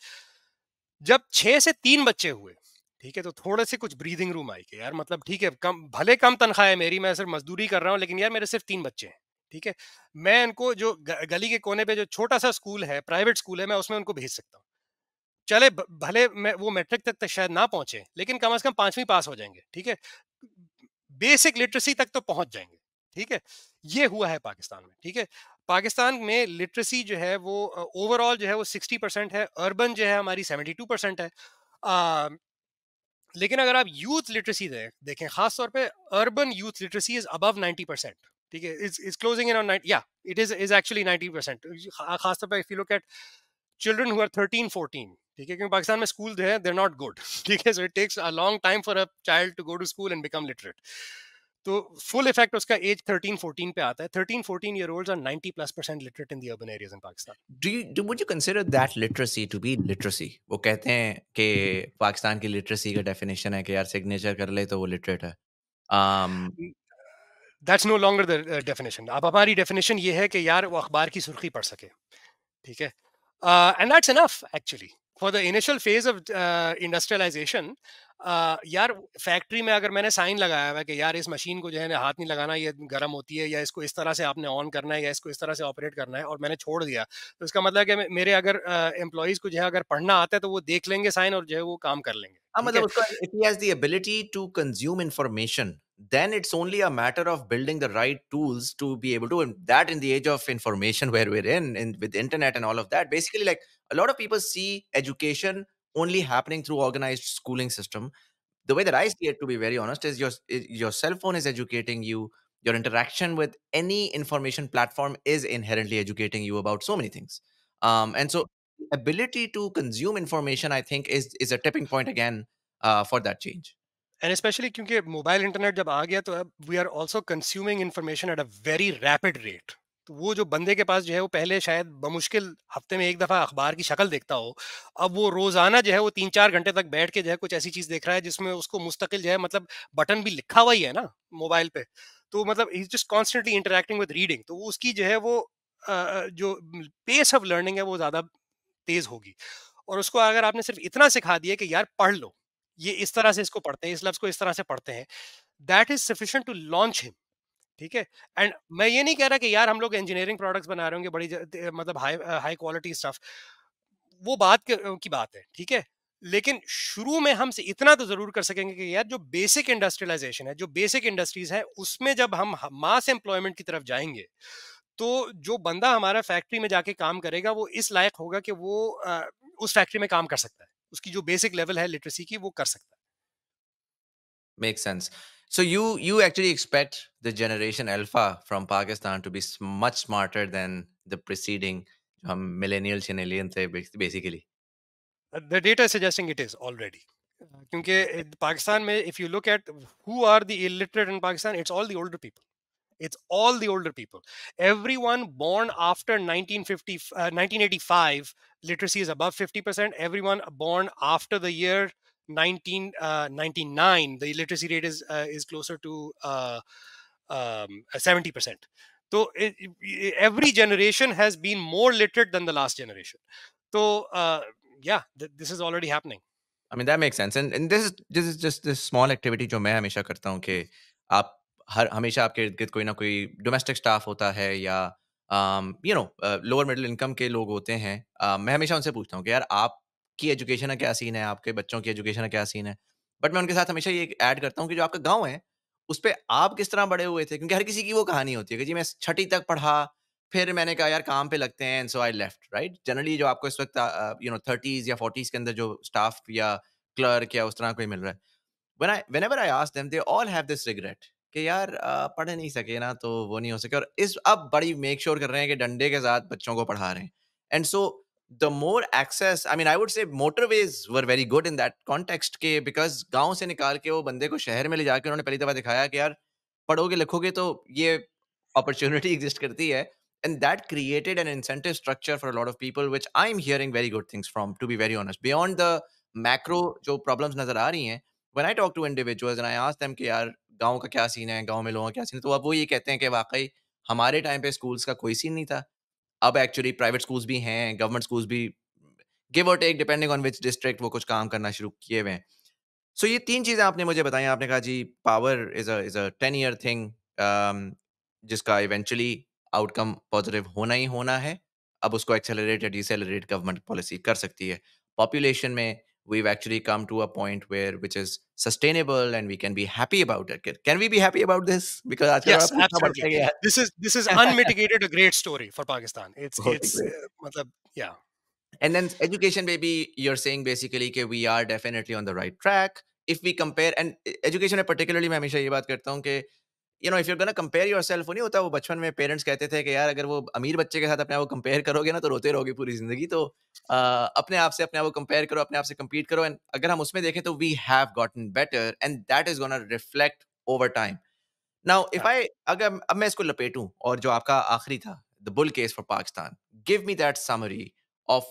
जब छः से तीन बच्चे हुए ठीक है तो थोड़े से कुछ ब्रीदिंग रूम आई कि यार मतलब ठीक है कम भले कम तनख्वाह है मेरी मैं सिर्फ मजदूरी कर रहा हूँ लेकिन यार मेरे सिर्फ तीन बच्चे हैं ठीक है मैं इनको जो गली के कोने पे जो छोटा सा स्कूल है प्राइवेट स्कूल है मैं उसमें उनको भेज सकता हूँ चले भले मैं वो मैट्रिक तक तो शायद ना पहुंचे लेकिन कम अज कम पांचवी पास हो जाएंगे ठीक है बेसिक लिटरेसी तक तो पहुंच जाएंगे ठीक है ये हुआ है पाकिस्तान में ठीक है पाकिस्तान में लिटरेसी जो है वो ओवरऑल जो है वो सिक्सटी परसेंट है अर्बन जो है हमारी सेवेंटी टू परसेंट है लेकिन अगर आप यूथ लिटरेसी देखें खास तौर पे urban youth literacy is above 90 percent ठीक है is is closing in on या it is is actually 90 percent खासतौर पर if you look at children who are 13 14 ठीक है क्योंकि पाकिस्तान में स्कूल जो है दे नॉट गुड ठीक है so it takes a long time for a child to go to school and become literate तो फुल इफेक्ट उसका एज 13 14 पे आता है 13 14 year olds are 90 plus percent literate in the urban areas in Pakistan do you do would you consider that literacy to be literacy वो कहते हैं कि पाकिस्तान की लिटरेसी का डेफिनेशन है कि यार सिग्नेचर कर ले तो वो लिटरेट है um, that's no longer the definition अब हमारी डेफिनेशन ये है कि यार वो अखबार की सुर्खी पढ़ सके ठीक है and that's enough actually for the initial phase of industrialisation आ, यार फैक्ट्री में अगर मैंने साइन लगाया हुआ कि यार इस मशीन को जो है ना हाथ नहीं लगाना ये गर्म होती है या इसको इस तरह से आपने ऑन करना है या इसको इस तरह से ऑपरेट करना है और मैंने छोड़ दिया तो इसका मतलब है कि मेरे अगर एम्प्लॉयज़ को जो है अगर पढ़ना आता है तो वो देख लेंगे साइन और जो है वो काम कर लेंगे ability to consume information then it's only a matter of building the right tools to be able to and that in the age of information where we're in and with the internet and all of that basically like a lot of people see education only happening through organized schooling system the way that i see it to be very honest is your your cell phone is educating you your interaction with any information platform is inherently educating you about so many things um, and so ability to consume information i think is is a tipping point again uh, for that change And especially because mobile internet, जब आ गया तो अब we are also consuming information at a very तो वो जो बंदे के पास जो है वो पहले शायद बमुश्किल हफ्ते में एक दफ़ा अखबार की शक्ल देखता हो अब वो रोज़ाना जो है वो तीन चार घंटे तक बैठ के जो है कुछ ऐसी चीज़ देख रहा है जिसमें उसको मुस्तकिल जो है मतलब बटन भी लिखा हुआ ही है ना मोबाइल पे तो मतलब is just constantly interacting with reading तो उसकी जो है वो जो पेस ऑफ लर्निंग है वो ज़्यादा तेज़ होगी और उसको अगर आपने सिर्फ इतना सिखा दिया कि यार पढ़ लो ये इस तरह से इसको पढ़ते हैं इस लफ्ज़ को इस तरह से पढ़ते हैं that is sufficient to launch him ठीक है एंड मैं ये नहीं कह रहा कि यार हम लोग इंजीनियरिंग प्रोडक्ट्स बना रहे होंगे बड़ी मतलब हाई हाई क्वालिटी स्टफ वो बात की बात है ठीक है लेकिन शुरू में हम इतना तो जरूर कर सकेंगे कि यार जो बेसिक इंडस्ट्रियलाइजेशन है जो बेसिक इंडस्ट्रीज है उसमें जब हम मास एम्प्लॉयमेंट की तरफ जाएंगे तो जो बंदा हमारा फैक्ट्री में जाके काम करेगा वो इस लायक होगा कि वो आ, उस फैक्ट्री में काम कर सकता है उसकी जो बेसिक लेवल है लिटरेसी की वो कर सकता है Makes sense. So you you actually expect the generation alpha from Pakistan to be much smarter than the preceding um, millennials and eh, basically. Uh, the data is suggesting it is already. Because uh, eh, Pakistan may if you look at who are the illiterate in Pakistan, it's all the older people. It's all the older people. Everyone born after 1950, uh, 1985, literacy is above 50%. Everyone born after the year 1999 uh, the illiteracy rate is uh, is closer to uh, um, 70% तो every generation has been more literate than the last generation तो या this is already happening I mean that make sense and and this this is just this small activity जो मैं हमेशा करता हूं कि आप हर हमेशा आपके इर्द गिर्द कोई ना कोई डोमेस्टिक स्टाफ होता है या you know lower middle income के लोग होते हैं uh, मैं हमेशा उनसे पूछता हूँ कि यार आप की एजुकेशन का क्या सीन है आपके बच्चों की एजुकेशन का क्या सीन है बट मैं उनके साथ हमेशा ये ऐड करता हूँ कि जो आपका गाँव है उस पर आप किस तरह बड़े हुए थे क्योंकि हर किसी की वो कहानी होती है कि जी मैं छठी तक पढ़ा फिर मैंने कहा यार काम पे लगते हैं so I left right generally जो आपको इस वक्त यू नो थर्टीज या फोर्टीज के अंदर जो स्टाफ या क्लर्क या उस तरह कोई मिल रहा है when I whenever I ask them, they all have this regret कि यार पढ़ नहीं सके ना तो वो नहीं हो सके और इस अब बड़ी मेक श्योर sure कर रहे हैं कि डंडे के साथ बच्चों को पढ़ा रहे हैं and so the more access i mean i would say motorways were very good in that context ke because गांव से निकाल के वो बंदे को शहर में ले जाके unhone pehli दफा dikhaya कि yaar पढ़ोगे likhoge to ye opportunity exist karti hai and that created an incentive structure for a lot of people which i am hearing very good things from to be very honest beyond the macro jo problems nazar aa rahi hain when i talk to individuals and i ask them कि yaar gaon ka kya scene hai gaon mein logon ka kya scene है तो अब वो ये कहते हैं कि वाकई हमारे टाइम पे स्कूल्स का कोई सीन नहीं था अब एक्चुअली प्राइवेट स्कूल्स भी हैं गवर्नमेंट स्कूल्स भी गिव और take depending on which district वो कुछ काम करना शुरू किए हुए हैं सो ये तीन चीज़ें आपने मुझे बताई आपने कहा जी power is is a ten year thing जिसका इवेंचुअली आउटकम पॉजिटिव होना ही होना है अब उसको एक्सेलरेट या डिसेलरेट गवर्नमेंट पॉलिसी कर सकती है पॉपुलेशन में we've actually come to a point where which is sustainable and we can be happy about it can we be happy about this because yes, absolutely. this is this is unmitigated a great story for pakistan it's oh, it's uh, yeah and then education maybe you're saying basically that we are definitely on the right track if we compare and education particularly मैं हमेशा ये बात you know if you gonna compare yourself नहीं होता वो बचपन में parents कहते थे कि यार अगर वो अमीर बच्चे के साथ अपने आप को कंपेयर करोगे ना तो रोते रहोगे पूरी जिंदगी तो आ, अपने आप से अपने आप को कंपेयर करो अपने आप से कम्पीट करो एंड अगर हम उसमें देखें तो we have gotten better and that is gonna reflect over time now if I अगर अब मैं इसको लपेटूं और जो आपका आखिरी था the bull case for Pakistan give me that summary of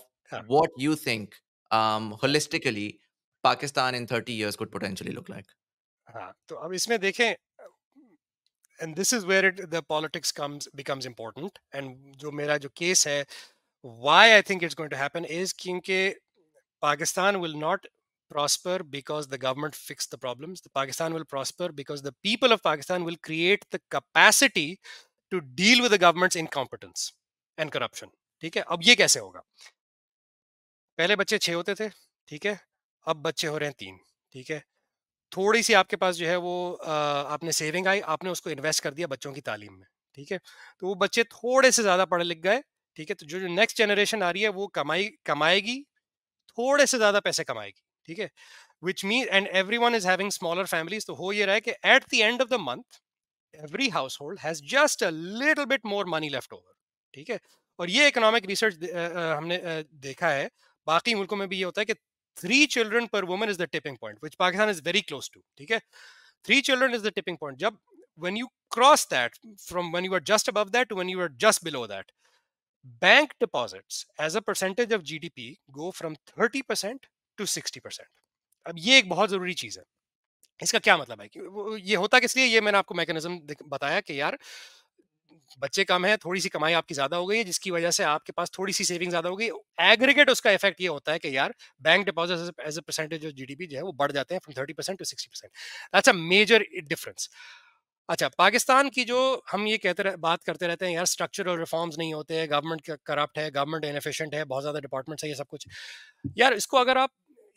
what you think holistically Pakistan in thirty years could potentially look like हाँ तो अब इसमें देखें and this is where it, the politics comes becomes important and jo mera jo case hai why i think it's going to happen is kyunki pakistan will not prosper because the government fixed the problems the pakistan will prosper because the people of pakistan will create the capacity to deal with the government's incompetence and corruption ठीक है अब ये कैसे होगा पहले बच्चे छह होते थे ठीक है अब बच्चे हो रहे हैं तीन ठीक है थोड़ी सी आपके पास जो है वो आपने सेविंग आई आपने उसको इन्वेस्ट कर दिया बच्चों की तालीम में ठीक है तो वो बच्चे थोड़े से ज़्यादा पढ़े लिख गए ठीक है तो जो जो नेक्स्ट जनरेशन आ रही है वो कमाई कमाएगी थोड़े से ज़्यादा पैसे कमाएगी ठीक है which mean and everyone is having smaller families तो हो ये रहा है कि at the end of the month every household has just a little bit more money left over ठीक है और ये इकोनॉमिक रिसर्च हमने देखा है बाकी मुल्कों में भी ये होता है कि three children per woman is the tipping point, which Pakistan is very close to. Okay? Three children is the tipping point. when you cross that, from when you were just above that to when you were just below that, bank deposits as a percentage of GDP go from 30% to 60%. Ab ye ek bahut zaruri cheez hai. इसका क्या मतलब है कि ये होता किस लिए ये मैंने आपको मैकेनिज्म बताया बच्चे कम है थोड़ी सी कमाई आपकी ज्यादा हो गई है जिसकी वजह से आपके पास थोड़ी सी सेविंग ज्यादा हो गई एग्रीगेट उसका इफेक्ट ये होता है कि यार bank deposit as a percentage of G जो है वो बढ़ जाते हैं from thirty percent to sixty percent that's a major difference अच्छा पाकिस्तान की जो हम ये कहते रह, बात करते रहते हैं यार स्ट्रक्चरल रिफॉर्म्स नहीं होते हैं गवर्नमेंट करप्ट है गवर्नमेंट इनफिशेंट है बहुत ज़्यादा डिपार्टमेंट्स है ये सब कुछ यार इसको अगर आप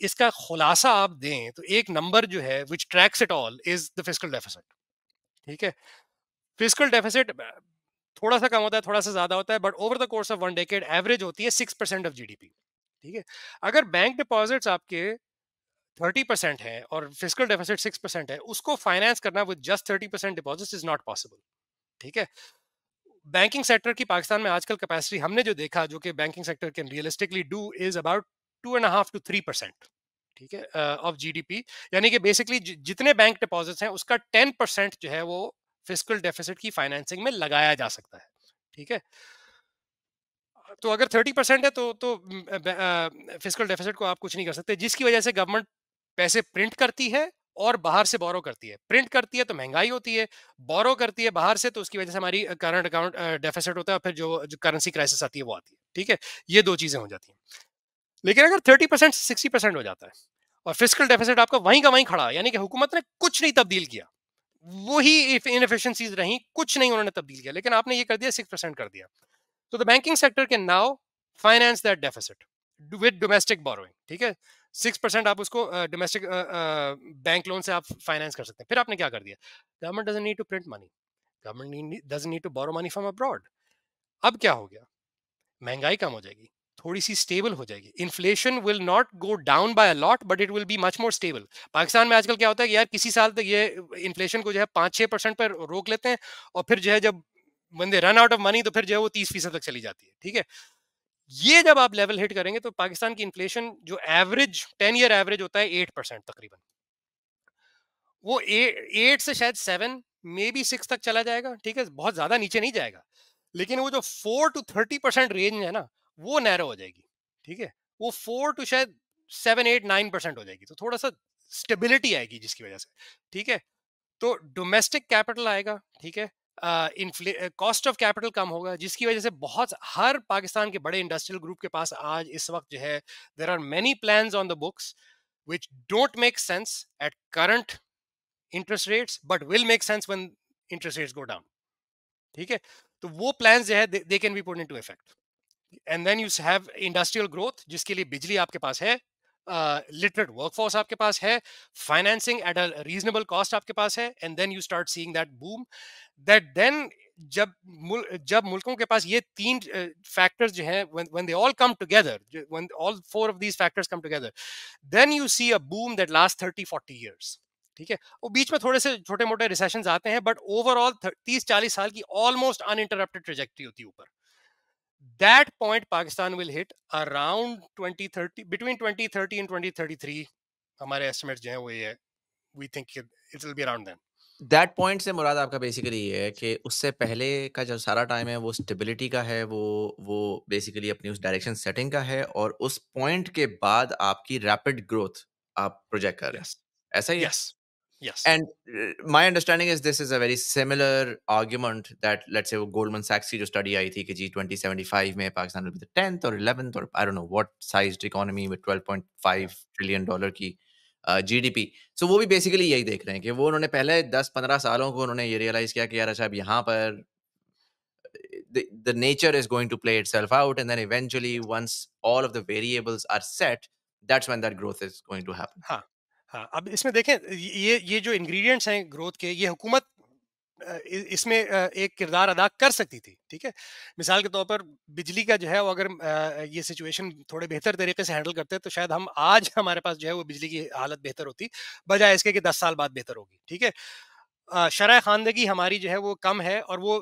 इसका खुलासा आप दें तो एक नंबर जो है which tracks it all is the fiscal deficit ठीक है फिजिकल डेफिसिट थोड़ा सा कम होता है थोड़ा सा ज्यादा होता है but over the course of one decade average होती है सिक्स परसेंट ऑफ जी ठीक है अगर बैंक डिपॉजिट्स आपके थर्टी परसेंट है और फिजिकल डेफिसिट सिक्स परसेंट है उसको फाइनेंस करना with just thirty percent deposit is not possible ठीक है बैंकिंग सेक्टर की पाकिस्तान में आजकल कैपेसिटी हमने जो देखा जो कि banking sector can realistically do is about two and half to three percent ठीक है ऑफ जीडीपी यानी कि बेसिकली जितने बैंक डिपॉजिट्स हैं उसका टेन परसेंट जो है वो फिजिकल डेफिसिट की फाइनेंसिंग में लगाया जा सकता है ठीक है तो अगर थर्टी परसेंट है तो तो फिजिकल डेफिसिट को आप कुछ नहीं कर सकते जिसकी वजह से गवर्नमेंट पैसे प्रिंट करती है और बाहर से बोरो करती है प्रिंट करती है तो महंगाई होती है बोरो करती है बाहर से तो उसकी वजह से हमारी करंट अकाउंट डेफिसिट होता है और फिर जो जो करेंसी क्राइसिस आती है वो आती है ठीक है ये दो चीज़ें हो जाती हैं लेकिन अगर थर्टी परसेंट सिक्सटी परसेंट हो जाता है और फिजिकल डेफिसिट आपका वहीं का वहीं खड़ा यानी कि हुकूमत ने कुछ नहीं तब्दील किया वही इनफिशंसीज रही कुछ नहीं उन्होंने तब्दील किया लेकिन आपने ये कर दिया सिक्स परसेंट कर दिया तो द बैंकिंग सेक्टर के now finance that deficit with domestic borrowing ठीक है सिक्स परसेंट आप उसको डोमेस्टिक बैंक लोन से आप फाइनेंस कर सकते हैं फिर आपने क्या कर दिया government doesn't need to print money government doesn't need to borrow money from abroad अब क्या हो गया महंगाई कम हो जाएगी थोड़ी सी स्टेबल हो जाएगी inflation will not go down by a lot but it will be much more stable Pakistan में आजकल क्या होता है कि यार किसी साल तक ये इन्फ्लेशन को जो है पाँच छः परसेंट पर रोक लेते हैं और फिर जो है जब बंदे रन आउट ऑफ मनी तो फिर जो है वो तीस फीसद तक चली जाती है ठीक है ये जब आप लेवल हिट करेंगे तो पाकिस्तान की इन्फ्लेशन जो एवरेज टेन ईयर एवरेज होता है एट परसेंट तकरीबन वो एट से शायद सेवन मे बी सिक्स तक चला जाएगा ठीक है बहुत ज्यादा नीचे नहीं जाएगा लेकिन वो जो four to thirty percent range है ना वो नैरो हो जाएगी ठीक है वो फोर टू शायद सेवन एट नाइन परसेंट हो जाएगी तो थोड़ा सा स्टेबिलिटी आएगी जिसकी वजह से ठीक है तो डोमेस्टिक कैपिटल आएगा ठीक है कॉस्ट ऑफ कैपिटल कम होगा जिसकी वजह से बहुत हर पाकिस्तान के बड़े इंडस्ट्रियल ग्रुप के पास आज इस वक्त जो है there are many plan on the books which don't make sense at current interest rates but will make sense when interest rates go down ठीक है तो वो प्लान जो है they can be put to effect and then you have industrial growth जिसके लिए बिजली आपके पास है लिटरेट वर्कफोर्स आपके पास है financing at a reasonable cost आपके पास है and then you start seeing that boom that then जब मुल, जब मुल्कों के पास ये तीन फैक्टर्स जो हैं when they all come together when all four of these factors come together then you see a boom that last thirty forty years ठीक है वो बीच में थोड़े से छोटे मोटे रिसेशन आते हैं बट ओवरऑल तीस चालीस साल की ऑलमोस्ट अनइंटरप्टेड ट्रेजेक्ट्री होती है ऊपर that point pakistan will hit around 2030 between 2030 and 2033 hamare estimates jo hai wo ye hai we think it will be around then that point से मुराद आपका बेसिकली ये है कि उससे पहले का जो सारा टाइम है वो स्टेबिलिटी का है वो वो बेसिकली अपनी उस डायरेक्शन सेटिंग का है और उस पॉइंट के बाद आपकी रैपिड ग्रोथ आप प्रोजेक्ट कर रहे हैं ऐसा ही yes Yes. And uh, my understanding is this is a very similar argument that let's say Goldman Sachs की जो study आई थी कि जी 2075 में Pakistan be the 10th or 11th or I don't know what sized economy with 12.5 trillion dollar की uh, GDP. So, वो भी basically यही देख रहे हैं कि वो उन्होंने पहले 10-15 सालों को उन्होंने ये रियलाइज किया कि यार अच्छा अब यहाँ पर uh, the nature is going to play itself out and then eventually once all of the variables are set that's when that growth is going to happen. Huh. हाँ अब इसमें देखें ये ये जो इंग्रेडिएंट्स हैं ग्रोथ के ये हुकूमत इसमें एक किरदार अदा कर सकती थी ठीक है मिसाल के तौर पर बिजली का जो है वो अगर ये सिचुएशन थोड़े बेहतर तरीके से हैंडल करते तो शायद हम आज हमारे पास जो है वो बिजली की हालत बेहतर होती बजाय इसके कि दस साल बाद बेहतर होगी ठीक है शरह खानदगी हमारी जो है वो कम है और वो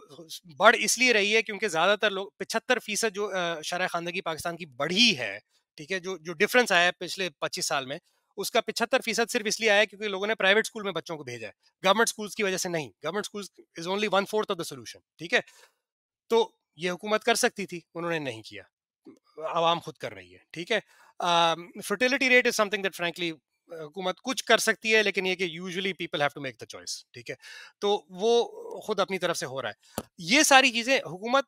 बढ़ इसलिए रही है क्योंकि ज़्यादातर लोग पिछहत्तर फीसद जो शरह खानदगी पाकिस्तान की बढ़ी है ठीक है जो जो डिफरेंस आया है पिछले पच्चीस साल में उसका पिछहत्तर फीसद सिर्फ इसलिए आया क्योंकि लोगों ने प्राइवेट स्कूल में बच्चों को भेजा है गवर्नमेंट स्कूल्स की वजह से नहीं government school is only one fourth of the solution ठीक है तो ये हुकूमत कर सकती थी उन्होंने नहीं किया आवाम खुद कर रही है ठीक है fertility rate is something that frankly हुकूमत कुछ कर सकती है लेकिन ये कि usually people have to make the choice ठीक है तो वो खुद अपनी तरफ से हो रहा है ये सारी चीज़ें हुकूमत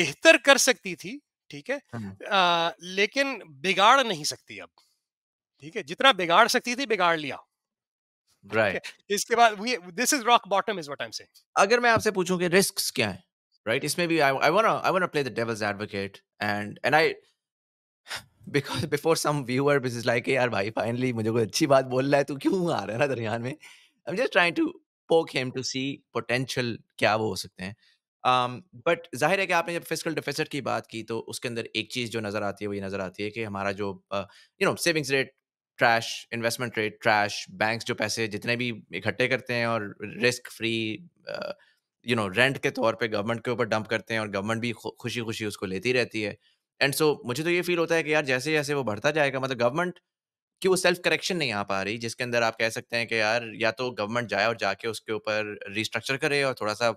बेहतर कर सकती थी ठीक है आ, लेकिन बिगाड़ नहीं सकती अब ठीक है जितना बिगाड़ सकती थी बिगाड़ लिया राइट right. इसके बाद this is rock bottom is what I am saying अगर मैं आपसे पूछूं कि रिस्क क्या है राइट इसमें भी I want I want to play the devil's advocate and and I because before some viewer this is like यार भाई फाइनली मुझे कोई अच्छी बात बोल रहा है तू क्यों आ रहा है ना दरमियान में I am just trying to poke him to see potential क्या वो हो सकते हैं बट um, जाहिर है कि आपने जब फिजिकल डिफिसिट की बात की तो उसके अंदर एक चीज़ जो नज़र आती है वो ये नज़र आती है कि हमारा जो you know savings rate trash investment rate trash banks जो पैसे जितने भी इकट्ठे करते हैं और risk free you know rent के तौर पे गवर्नमेंट के ऊपर डंप करते हैं और गवर्नमेंट भी खुशी खुशी उसको लेती रहती है एंड सो so, मुझे तो ये फील होता है कि यार जैसे जैसे वो बढ़ता जाएगा मतलब गवर्नमेंट की वो सेल्फ करेक्शन नहीं आ पा रही जिसके अंदर आप कह सकते हैं कि यार या तो गवर्नमेंट जाए और जाके उसके ऊपर रिस्ट्रक्चर करे और थोड़ा सा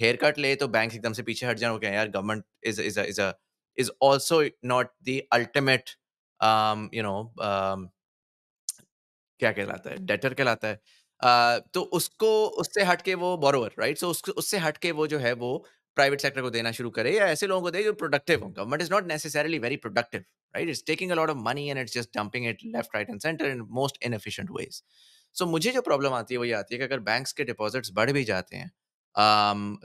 हेयर कट ले तो बैंक एकदम से पीछे हट जाए कहें यार government is is is is also not the ultimate you know क्या कहलाता है डेटर कहलाता है uh, तो उसको उससे हटके वो बोरोवर राइट सो उसको उससे हटके वो जो है वो प्राइवेट सेक्टर को देना शुरू करे या ऐसे लोगों को दे जो प्रोडक्टिव हों but is not necessarily very productive right it's taking a lot of money and it's just dumping it left right and centre in most inefficient ways so मुझे जो प्रॉब्लम आती है वो ये आती है कि अगर बैंक्स के डिपॉजिट्स बढ़ भी जाते हैं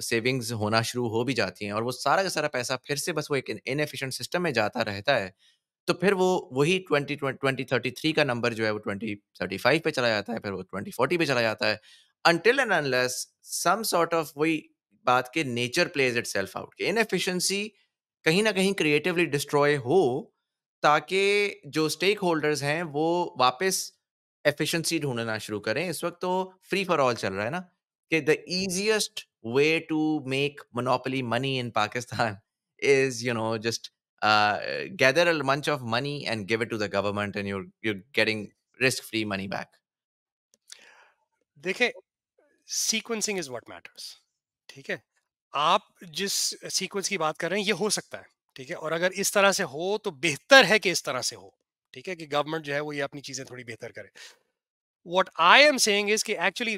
सेविंग्स um, होना शुरू हो भी जाती हैं और वो सारा का सारा पैसा फिर से बस वो एक इनएफिशिएंट सिस्टम में जाता रहता है तो फिर वो वही ट्वेंटी ट्वेंटी थर्टी थ्री का नंबर जो है वो ट्वेंटी थर्टी फाइव पे चला जाता है फिर वो ट्वेंटी फोर्टी पे चला जाता है until and unless some sort of वही बात के nature plays itself out in inefficiency कहीं ना कहीं क्रिएटिवली डिस्ट्रॉय हो ताकि जो स्टेक होल्डर्स हैं वो वापस एफिशिएंसी ढूंढना शुरू करें इस वक्त तो फ्री फॉर ऑल चल रहा है ना कि the easiest way to make monopoly money in Pakistan is you know just uh, gather a bunch of money and give it to the government and you're you're getting risk-free money back देखें sequencing is what matters ठीक है आप जिस sequence की बात कर रहे हैं ये हो सकता है ठीक है और अगर इस तरह से हो तो बेहतर है कि इस तरह से हो ठीक है कि गवर्नमेंट जो है वो ये अपनी चीजें थोड़ी बेहतर करे what I am saying is कि एक्चुअली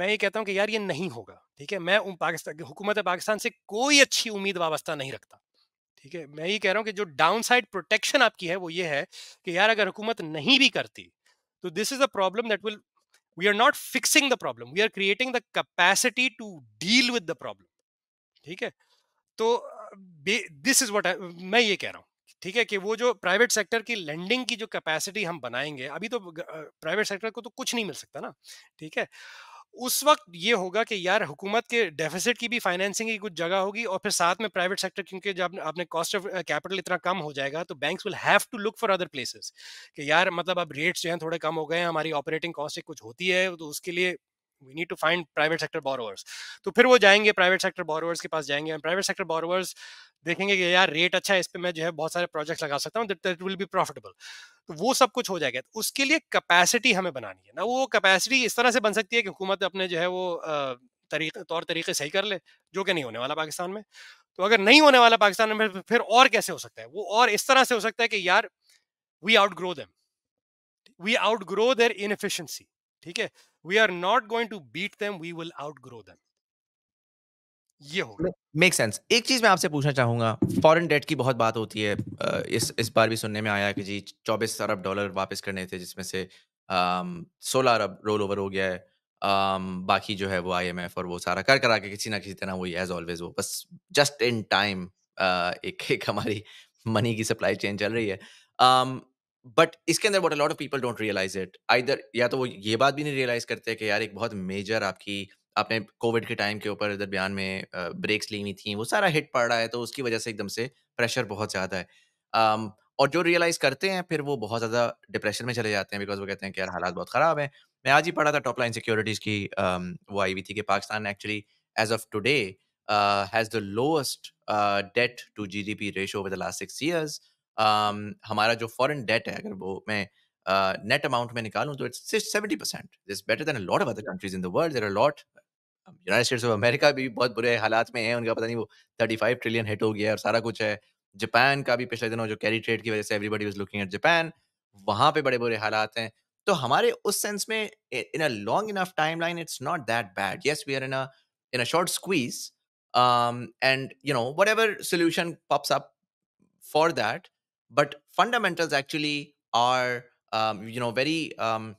मैं ये कहता हूँ कि यार ये नहीं होगा ठीक है मैं पाकिस्तान हुकूमत पाकिस्तान से कोई अच्छी उम्मीद वाबस्ता नहीं रखता ठीक है मैं ये कह रहा हूँ कि जो डाउन साइड प्रोटेक्शन आपकी है वो ये है कि यार अगर हुकूमत नहीं भी करती तो this is a problem that will we are not fixing the problem we are creating the capacity to deal with the problem ठीक है तो दिस इज वट मैं ये कह रहा हूँ ठीक है कि वो जो प्राइवेट सेक्टर की लैंडिंग की जो कैपेसिटी हम बनाएंगे अभी तो प्राइवेट सेक्टर को तो कुछ नहीं मिल सकता ना ठीक है उस वक्त ये होगा कि यार हुकूमत के डेफिसिट की भी फाइनेंसिंग की कुछ जगह होगी और फिर साथ में प्राइवेट सेक्टर क्योंकि जब आपने कॉस्ट ऑफ कैपिटल इतना कम हो जाएगा तो banks will have to look for other places कि यार मतलब अब रेट्स जो हैं थोड़े कम हो गए हैं हमारी ऑपरेटिंग कॉस्ट कुछ होती है तो उसके लिए we need to find private sector borrowers तो फिर वो जाएंगे प्राइवेट सेक्टर बॉरोवर्स के पास जाएंगे प्राइवेट सेक्टर बॉरोवर्स देखेंगे कि यार रेट अच्छा है इस पर मैं जो है बहुत सारे प्रोजेक्ट लगा सकता हूँ दैट विल बी प्रॉफिटेबल तो वो सब कुछ हो जाएगा तो उसके लिए कैपेसिटी हमें बनानी है ना वो कैपेसिटी इस तरह से बन सकती है कि हुकूमत अपने जो है वो तरीके तौर तरीके सही कर ले जो कि नहीं होने वाला पाकिस्तान में तो अगर नहीं होने वाला पाकिस्तान में फिर और कैसे हो सकता है वो और इस तरह से हो सकता है कि यार we outgrow them we outgrow their inefficiency ठीक है we are not going to beat them we will outgrow them ये हो मेक मतलब सेंस एक चीज मैं आपसे पूछना चाहूंगा फॉरेन डेट की बहुत बात होती है इस इस बार भी सुनने में आया कि जी 24 अरब डॉलर वापस करने थे जिसमें से सोलह अरब रोल ओवर हो गया है um, बाकी जो है वो आईएमएफ और वो सारा कर करा के किसी ना किसी तरह वो एज ऑलवेज वो बस जस्ट इन टाइम एक एक हमारी मनी की सप्लाई चेन चल रही है um, बट इसके अंदर what a lot of people don't realise it आइर या तो वो ये बात भी नहीं रियलाइज करते कि यार एक बहुत मेजर आपकी आपने कोविड के टाइम के ऊपर बयान में ब्रेक्स ली हुई थी वो सारा हिट पड़ रहा है तो उसकी वजह से एकदम से प्रेशर बहुत ज़्यादा है um, और जो रियलाइज करते हैं फिर वो बहुत ज़्यादा डिप्रेशन में चले जाते हैं बिकॉज वो कहते हैं कि यार हालात बहुत ख़राब हैं मैं आज ही पढ़ा था टॉप लाइन सिक्योरिटीज़ की um, वो आई हुई थी कि Pakistan actually as of today has the lowest debt to G D P ratio over the last six years um, हमारा जो फॉरेन डेट है अगर वो मैं नेट uh, अमाउंट में निकालूं तो it's seventy percent is better than lot of other countries in the world there are lot United States of America भी बहुत बुरे हालात में है उनका पता नहीं वो थर्टी फाइव ट्रिलियन हिट हो गया है और सारा कुछ है जापान का भी पिछले दिनों जो कैरी ट्रेड की वजह से everybody was looking at Japan वहाँ पे बड़े बुरे हालात हैं तो हमारे उस सेंस में in a long enough timeline it's not that bad yes we are in in a short squeeze and you know whatever solution pops up for that but fundamentals actually are um, you know very um,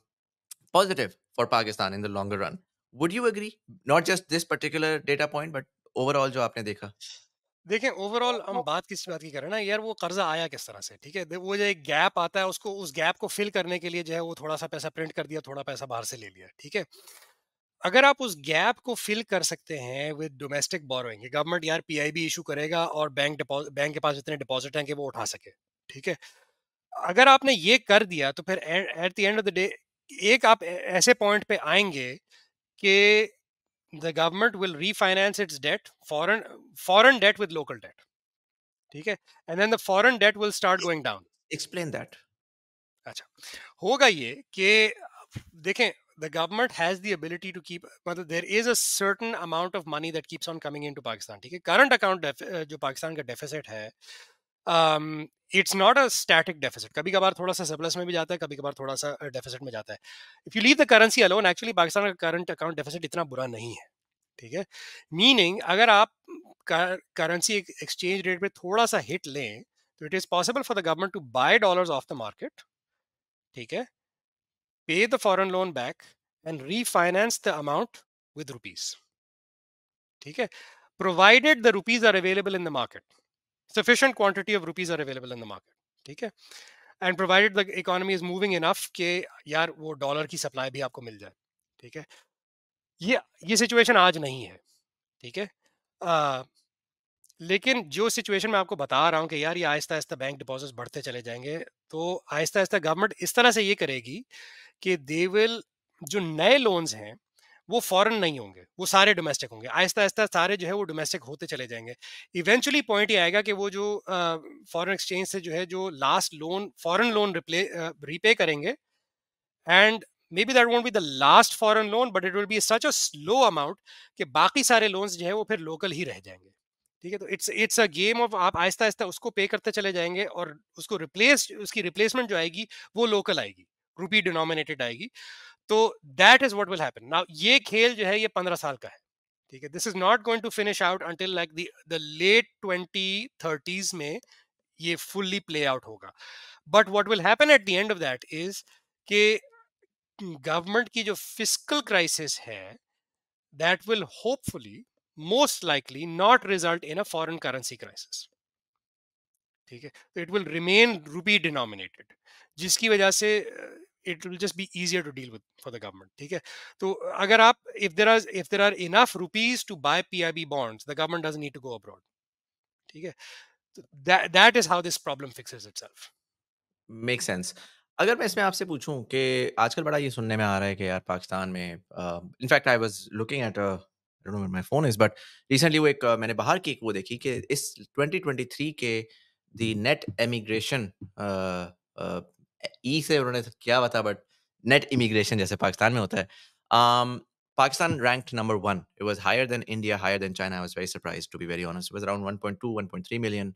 positive for Pakistan in the longer run. Would you agree? Not just this particular data point, but overall जो आपने देखा देखें overall हम बात किस बात की कर रहे हैं ना यार वो कर्जा आया किस तरह से ठीक है वो जो एक गैप आता है उसको उस गैप को फिल करने के लिए जो है वो थोड़ा सा पैसा प्रिंट कर दिया थोड़ा पैसा बाहर से ले लिया ठीक है अगर आप उस गैप को फिल कर सकते हैं विद डोमेस्टिक बोरोइंग गवर्नमेंट यार पीआईबी इशू करेगा और बैंक बैंक के पास इतने डिपॉजिट हैं कि वो उठा सके ठीक है अगर आपने ये कर दिया तो फिर at the end of the day एक आप ऐसे पॉइंट पे आएंगे कि the government will refinance its debt foreign foreign debt with local debt ठीक है and then the foreign debt will start going down explain that अच्छा होगा ये कि देखें the government has the ability to keep मतलब there is a certain amount of money that keeps on coming into Pakistan ठीक है करंट अकाउंट जो पाकिस्तान का डेफिसिट है it's not a static deficit kabhi kabhar thoda sa surplus mein bhi jata hai kabhi kabhar thoda sa deficit mein jata hai if you leave the currency alone actually pakistan current account deficit itna bura nahi hai theek hai meaning agar aap currency exchange rate pe thoda sa hit le तो it is possible for the government to buy dollars off the market ठीक है pay the foreign loan back and refinance the amount with rupees ठीक है provided the rupees are available in the market sufficient quantity of rupees are available in the market ठीक है and provided the economy is moving enough के यार वो dollar की supply भी आपको मिल जाए ठीक है ये ये सिचुएशन आज नहीं है ठीक है uh, लेकिन जो सिचुएशन मैं आपको बता रहा हूँ कि यार ये आहिस्ता आहिस्ता बैंक डिपॉजिट बढ़ते चले जाएंगे तो आहिस्ता आहिस्ता गवर्नमेंट इस तरह से ये करेगी कि दे विल जो नए लोन्स हैं वो फॉरेन नहीं होंगे वो सारे डोमेस्टिक होंगे आहिस्ता आहिस्ता सारे जो है वो डोमेस्टिक होते चले जाएंगे इवेंचुअली पॉइंट ये आएगा कि वो जो फॉरेन एक्सचेंज से जो है जो last loan foreign loan replay repay करेंगे and may maybe that won't be the last foreign loan but it will be such a slow amount कि बाकी सारे लोन्स जो है वो फिर लोकल ही रह जाएंगे ठीक है तो it's it's a game of आप आहिस्ता आहिस्ता उसको पे करते चले जाएंगे और उसको रिप्लेस उसकी रिप्लेसमेंट जो आएगी वो लोकल आएगी रुपी डिनोमिनेटेड आएगी तो that is what will happen now ये खेल जो है ये पंद्रह साल का है ठीक है this is not going to finish out until like the late twenty thirties में ये फुल्ली प्ले आउट होगा but what will happen at the end of that is के गवर्नमेंट की जो फिजिकल क्राइसिस है that will hopefully most likely not result in a foreign currency crisis ठीक है तो it will remain rupee denominated जिसकी वजह से it will just be easier to deal with for the government ठीक है तो अगर आप if there are if there are enough rupees to buy P I B bonds the government does need to go abroad ठीक है that is how this problem fixes itself make sense अगर मैं इसमें आपसे पूछूं कि आजकल बड़ा ये सुनने में आ रहा है कि यार पाकिस्तान में in fact I was looking at my phone is but recently वो एक uh, मैंने बाहर की एक वो देखी कि इस 2023 के द नेट एमिग्रेशन ई से उन्होंने क्या बता बट नेट इमिग्रेशन जैसे पाकिस्तान में होता है um, Pakistan ranked number one. It was higher than India, higher than China. I was very surprised, to be very honest. It was around 1.2, 1.3 million.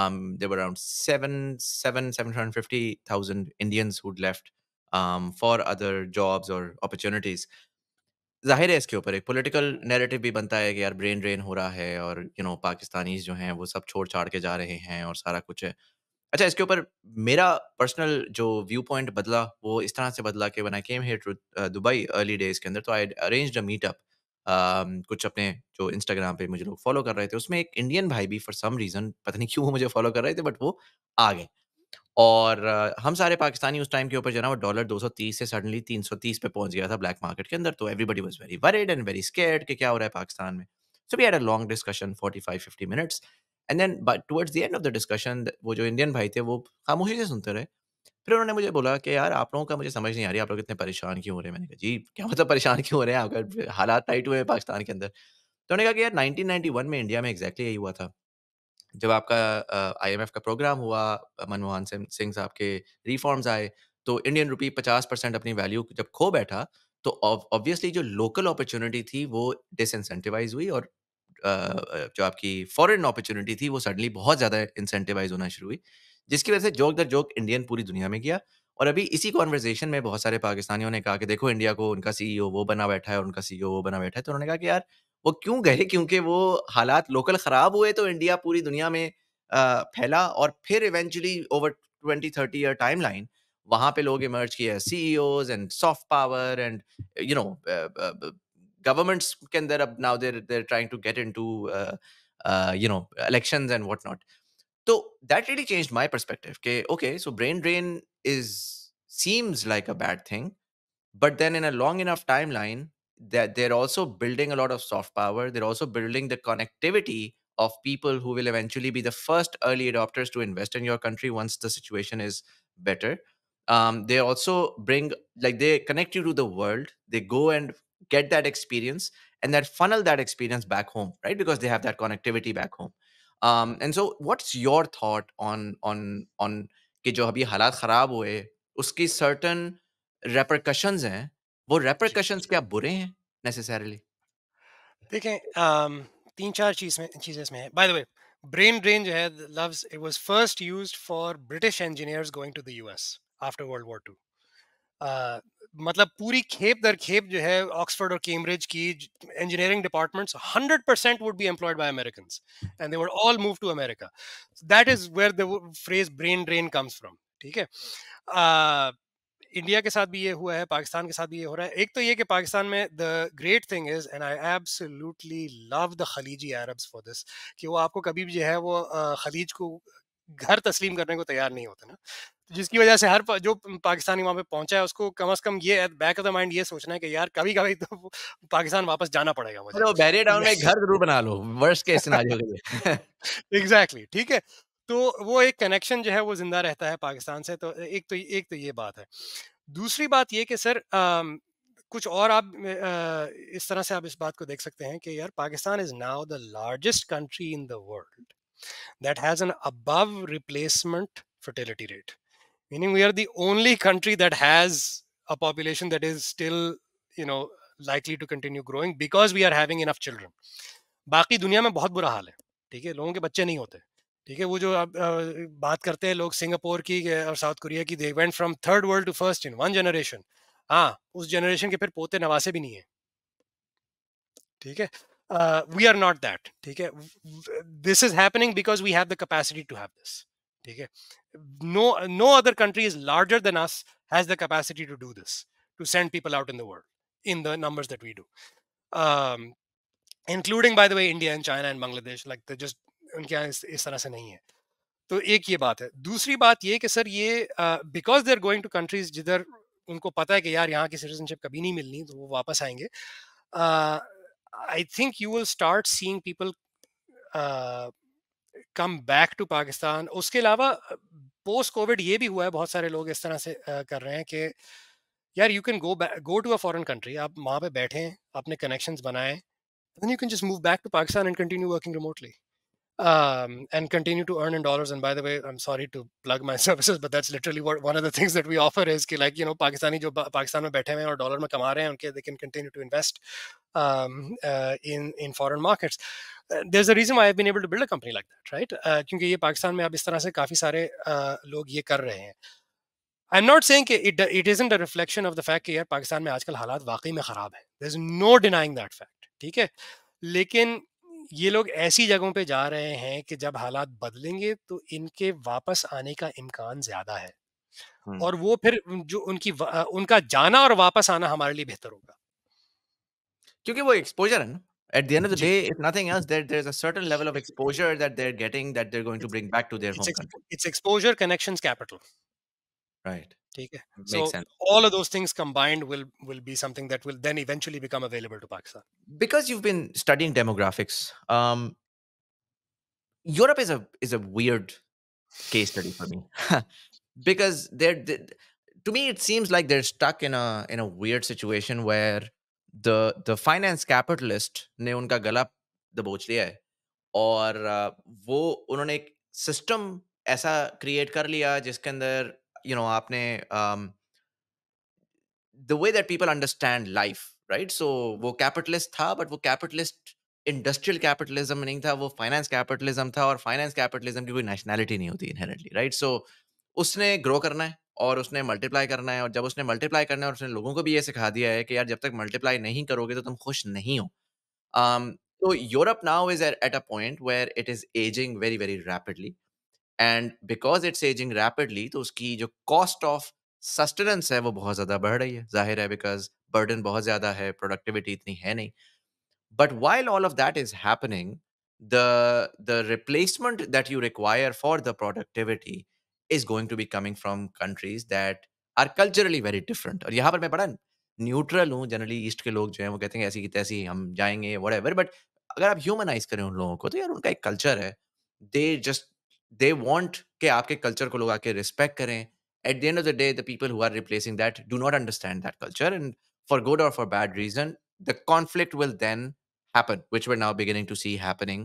Um, there were around 7, 7, 750,000 Indians who'd left um, for other jobs or opportunities. जाहिर है इसके ऊपर एक political narrative भी बनता है कि यार ब्रेन ड्रेन हो रहा है और यू नो पाकिस्तानीज जो हैं वो सब छोड़ छाड़ के जा रहे हैं और सारा कुछ है अच्छा इसके ऊपर मेरा पर्सनल जो व्यू पॉइंट बदला वो इस तरह से बदला कि when I came here to Dubai early days के अंदर तो आई अरेंज अ मीटअप कुछ अपने जो इंस्टाग्राम पे मुझे लोग फॉलो कर रहे थे उसमें एक इंडियन भाई भी फॉर सम रीज़न पता नहीं क्यों वो मुझे फॉलो कर रहे थे बट वो आ गए और uh, हम सारे पाकिस्तानी उस टाइम के ऊपर जो ना वो डॉलर 230 से सडनली 330 पे पहुंच गया था ब्लैक मार्केट के अंदर तो everybody was very worried and very scared कि क्या हो रहा है पाकिस्तान में so we had a long discussion 45 50 minutes and then but towards the end of the discussion वो जो इंडियन भाई थे वो खामोशी से सुनते रहे फिर उन्होंने मुझे बोला कि यार आप लोगों का मुझे समझ नहीं आ रही आप लोग इतने परेशान क्यों हो रहे हैं मैंने कहा जी क्या मतलब परेशान क्यों हो रहे हैं आपका हालात टाइट हुए हैं पाकिस्तान के अंदर तो उन्होंने कहा कि यार 1991 में इंडिया में एग्जैक्टली यही हुआ था जब आपका आई एफ का प्रोग्राम हुआ मनमोहन सिंह साहब के रिफॉर्म्स आए तो इंडियन रुपी पचास परसेंट अपनी वैल्यू जब खो बैठा तो ऑब्वियसली जो लोकल अपॉर्चुनिटी थी वो डिसइंसेंटिवाइज हुई और जो आपकी फॉरेन अपॉर्चुनिटी थी वो सडनली बहुत ज़्यादा इंसेंटिवाइज होना शुरू हुई जिसकी वजह से जोक दर जोक इंडियन पूरी दुनिया में किया और अभी इसी कॉन्वर्जेशन में बहुत सारे पाकिस्तानियों ने कहा कि देखो इंडिया को उनका सीईओ वो बना बैठा है और उनका सीईओ वो बना बैठा है तो उन्होंने कहा कि यार वो क्यों गए क्योंकि वो हालात लोकल ख़राब हुए तो इंडिया पूरी दुनिया में फैला और फिर eventually over twenty thirty year timeline वहां पे लोग इमर्ज किए सी and soft power and you know governments can there up now they're they're trying to get into uh, uh, you know elections and whatnot so that really changed my perspective okay okay so brain drain is seems like a bad thing but then in a long enough timeline that they're also building a lot of soft power they're also building the connectivity of people who will eventually be the first early adopters to invest in your country once the situation is better um, they also bring like they connect you to the world they go and get that experience and then funnel that experience back home, right? Because they have that connectivity back home. Um, and so, what's your thought on on on कि जो अभी हालात खराब हुए उसकी certain repercussions हैं वो repercussions क्या बुरे हैं necessarily? देखें um, तीन चार चीज में चीजें इसमें by the way brain drain जो loves it was first used for british engineers going to the us after world war ii uh, मतलब पूरी खेप दर खेप जो है ऑक्सफोर्ड और कैम्ब्रिज की engineering departments 100 percent would be employed by American and they would all move to America that is where the phrase brain drain comes from ठीक है इंडिया के साथ भी ये हुआ है पाकिस्तान के साथ भी ये हो रहा है एक तो ये कि पाकिस्तान में the great thing is and I absolutely love the खलीजी अरब्स फॉर दिस कि वो आपको कभी भी जो है वो खलीज को घर तस्लीम करने को तैयार नहीं होते ना जिसकी वजह से हर जो पाकिस्तानी वहां पे पहुंचा है उसको कम से कम ये बैक ऑफ द माइंड ये सोचना है कि यार कभी कभी तो पाकिस्तान वापस जाना पड़ेगा मुझे तो बैरियर डाउन में घर जरूर बना लो वर्स्ट केस सिनेरियो के लिए एग्जैक्टली ठीक है तो वो एक कनेक्शन जो है वो जिंदा रहता है पाकिस्तान से तो एक तो एक तो ये बात है दूसरी बात ये कि सर कुछ और आप इस तरह से आप इस बात को देख सकते हैं कि यार Pakistan is now the largest country in the world that has an above replacement fertility rate meaning we are the only country that has a population that is still you know likely to continue growing because we are having enough children बाकी दुनिया में बहुत बुरा हाल है ठीक है लोगों के बच्चे नहीं होते ठीक है वो जो अब बात करते हैं लोग सिंगापुर की और साउथ कोरिया की they went from third world to first in one generation हाँ उस जनरेशन के फिर पोते नवासे भी नहीं है ठीक है वी आर नॉट दैट ठीक है this is happening because we have the capacity to have this ठीक है no no other country is larger than us has the capacity to do this to send people out in the world in the numbers that we do um, including by the way india and china and bangladesh like they just उनके यहाँ इस, तरह से नहीं है तो एक ये बात है दूसरी बात ये कि सर ये because they are going to countries जिधर उनको पता है कि यार यहाँ की सिटीजनशिप कभी नहीं मिलनी तो वो वापस आएंगे I think you will start seeing people come back to Pakistan उसके अलावा पोस्ट कोविड ये भी हुआ है बहुत सारे लोग इस तरह से कर रहे हैं कि यार you can go go to a foreign country आप वहाँ पे हैं अपने कनेक्शंस बनाएं then you can just move back to Pakistan and continue working remotely um, and continue to earn in dollars. And by the way, I'm sorry to plug my services, but that's literally what one of the things that we offer is ki, like you know Pakistani jo Pakistan mein बैठे हुए और dollar में कमा they can continue to invest um, uh, in in foreign markets. Uh, there's a reason why I've been able to build a company like that, right? Uh, क्योंकि ये पाकिस्तान में अब इस तरह से uh, लोग ये I'm not saying it it isn't a reflection of the fact that Pakistan Pakistan में आजकल हालात वाकई में There's no denying that fact. ठीक है? ये लोग ऐसी जगहों पे जा रहे हैं कि जब हालात बदलेंगे तो इनके वापस आने का इम्कान ज्यादा है और वो फिर जो उनकी उनका जाना और वापस आना हमारे लिए बेहतर होगा क्योंकि वो एक्सपोजर है ना at the end of the day if nothing else there there's a certain level of exposure that they're getting that they're going to bring back to their it's home ex- country it's exposure connections capital right ठीक है so all of those things combined will will be something that will then eventually become available to pakistan because you've been studying demographics um, europe is a is a weird case study for me because there. to me it seems like they're stuck in a in a weird situation where the the finance capitalist ne unka gala दबोच लिया है और uh, वो उन्होंने एक system ऐसा create कर लिया जिसके you know आपने the way that people understand life right so वो कैपिटलिस्ट था बट वो कैपिटलिस्ट इंडस्ट्रियल कैपिटलिज्म नहीं था वो फाइनेंस कैपिटलिज्म था और फाइनेंस कैपिटलिज्म की कोई नेशनैलिटी नहीं होती इनहेरेंटली राइट सो उसने ग्रो करना है और उसने मल्टीप्लाई करना है और जब उसने मल्टीप्लाई करना है और उसने लोगों को भी ये सिखा दिया है कि यार जब तक मल्टीप्लाई नहीं करोगे तो तुम खुश नहीं हो um, तो Europe now is at a point where it is ageing very very rapidly and because it's ageing rapidly तो उसकी जो कॉस्ट ऑफ सस्टेनेंस है वो बहुत ज़्यादा बढ़ रही है जाहिर है बिकॉज बर्डन बहुत ज़्यादा है प्रोडक्टिविटी इतनी है नहीं but while all of that is happening the the replacement that you require for the productivity is going to be coming from countries that are culturally very different और यहाँ पर मैं बड़ा न्यूट्रल हूँ जनरली ईस्ट के लोग जो हैं वो कहते हैं ऐसी की तैसी हम जाएंगे वट एवर बट अगर आप ह्यूमनाइज करें उन लोगों को तो यार उनका एक कल्चर है दे जस्ट they want कि आपके कल्चर को लोग आके रिस्पेक्ट करें at the end of the day the people who are replacing that do not understand that culture and for good और for bad reason the conflict will then happen which we're now beginning to see happening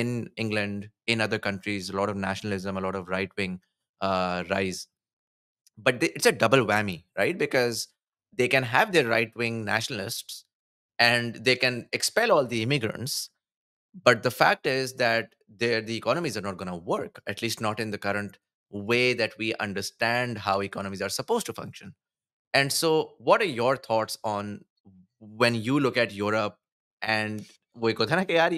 in england in other countries a lot of nationalism a lot of right wing uh, rise but it's a double whammy right because they can have their right wing nationalists and they can expel all the immigrants but the fact is that there the economies are not going to work at least not in the current way that we understand how economies are supposed to function and so what are your thoughts on when you look at europe and वो एक होता है ना कि यार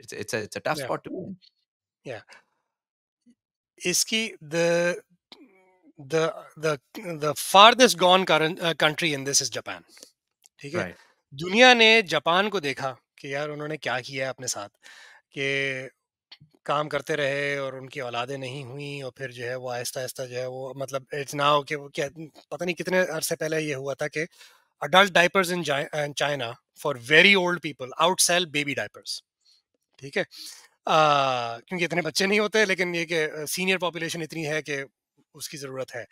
it's it's a it's a tough yeah. spot to be in yeah iski the the the the farthest gone current uh, country in this is japan right. दुनिया ने Japan को देखा कि यार उन्होंने क्या किया है अपने साथ कि काम करते रहे और उनकी औलादें नहीं हुई और फिर जो है वो आहिस्ता आहिस्ता जो है वो मतलब इतना हो कि वो क्या पता नहीं कितने अरसे पहले ये हुआ था कि adult diapers in China for very old people outsell baby diapers ठीक है आ, क्योंकि इतने बच्चे नहीं होते लेकिन ये कि सीनियर पॉपुलेशन इतनी है कि उसकी ज़रूरत है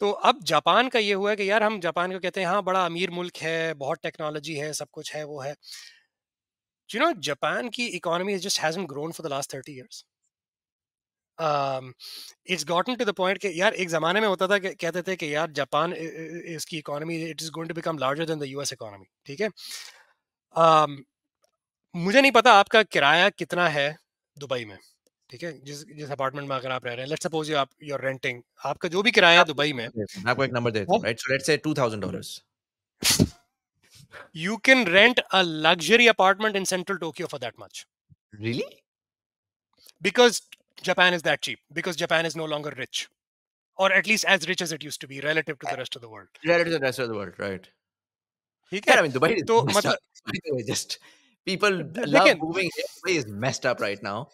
तो अब जापान का ये हुआ है कि यार हम जापान को कहते हैं हाँ बड़ा अमीर मुल्क है बहुत टेक्नोलॉजी है सब कुछ है वो है Do you know Japan ki economy just hasn't grown for the last 30 years? It's gotten to the point कि यार एक ज़माने में होता था कि कहते थे कि यार जापान इसकी economy it is going to become larger than the US economy ठीक है um, मुझे नहीं पता आपका किराया कितना है दुबई में ठीक है जिस जिस अपार्टमेंट में अगर आप रह रहे हैं लेट्स सपोज आप यू आर रेंटिंग आपका जो भी किराया दुबई में आपको एक नंबर देता हूं right so let's say 2000 dollars You can rent a luxury apartment in central Tokyo for that much. Really? Because Japan is that cheap, because Japan is no longer rich, or at least as rich as it used to be relative to the rest of the world. Relative to the rest of the world, right. ठीक है आई Dubai तो मतलब just people love moving Dubai is messed up right now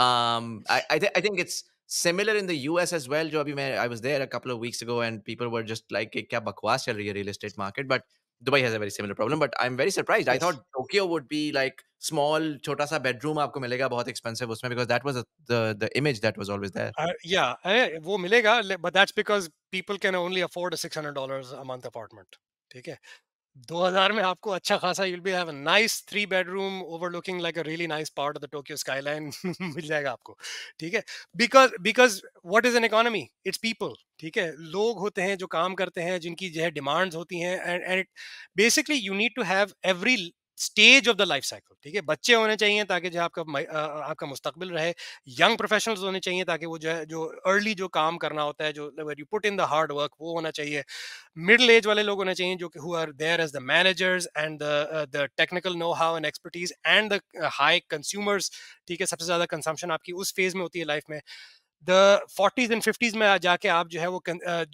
um i i, th- I think it's similar in the us as well jo i was there a couple of weeks ago and people were just like kya bakwas chal rahi real estate market but Dubai has a very similar problem, but I'm very surprised. Yes. I thought Tokyo would be like small, chota sa bedroom आपको मिलेगा बहुत expensive उसमें because that was a, the the image that was always there. Uh, yeah, वो मिलेगा, but that's because people can only afford a six hundred dollars a month apartment. Okay. 2000 में आपको अच्छा खासा you be have nice three bedroom overlooking like a really nice part of the Tokyo skyline मिल जाएगा आपको ठीक है because because what is an economy it's people ठीक है लोग होते हैं जो काम करते हैं जिनकी जो है डिमांड्स होती हैं and and basically you need to have every stage of the life cycle ठीक है बच्चे होने चाहिए ताकि जो आपका आपका मुस्तकबिल रहे यंग प्रोफेशनल्स होने चाहिए ताकि वो जो है जो अर्ली जो काम करना होता है जो you put in the hard work वो होना चाहिए मिडिल एज वाले लोग होने चाहिए जो कि who are there as the managers and the technical know how and expertise and the high consumers ठीक है सबसे ज़्यादा कंजम्पशन आपकी उस फेज में होती है लाइफ में द फोर्टीज एंड फिफ्टीज में जाके आप जो है वो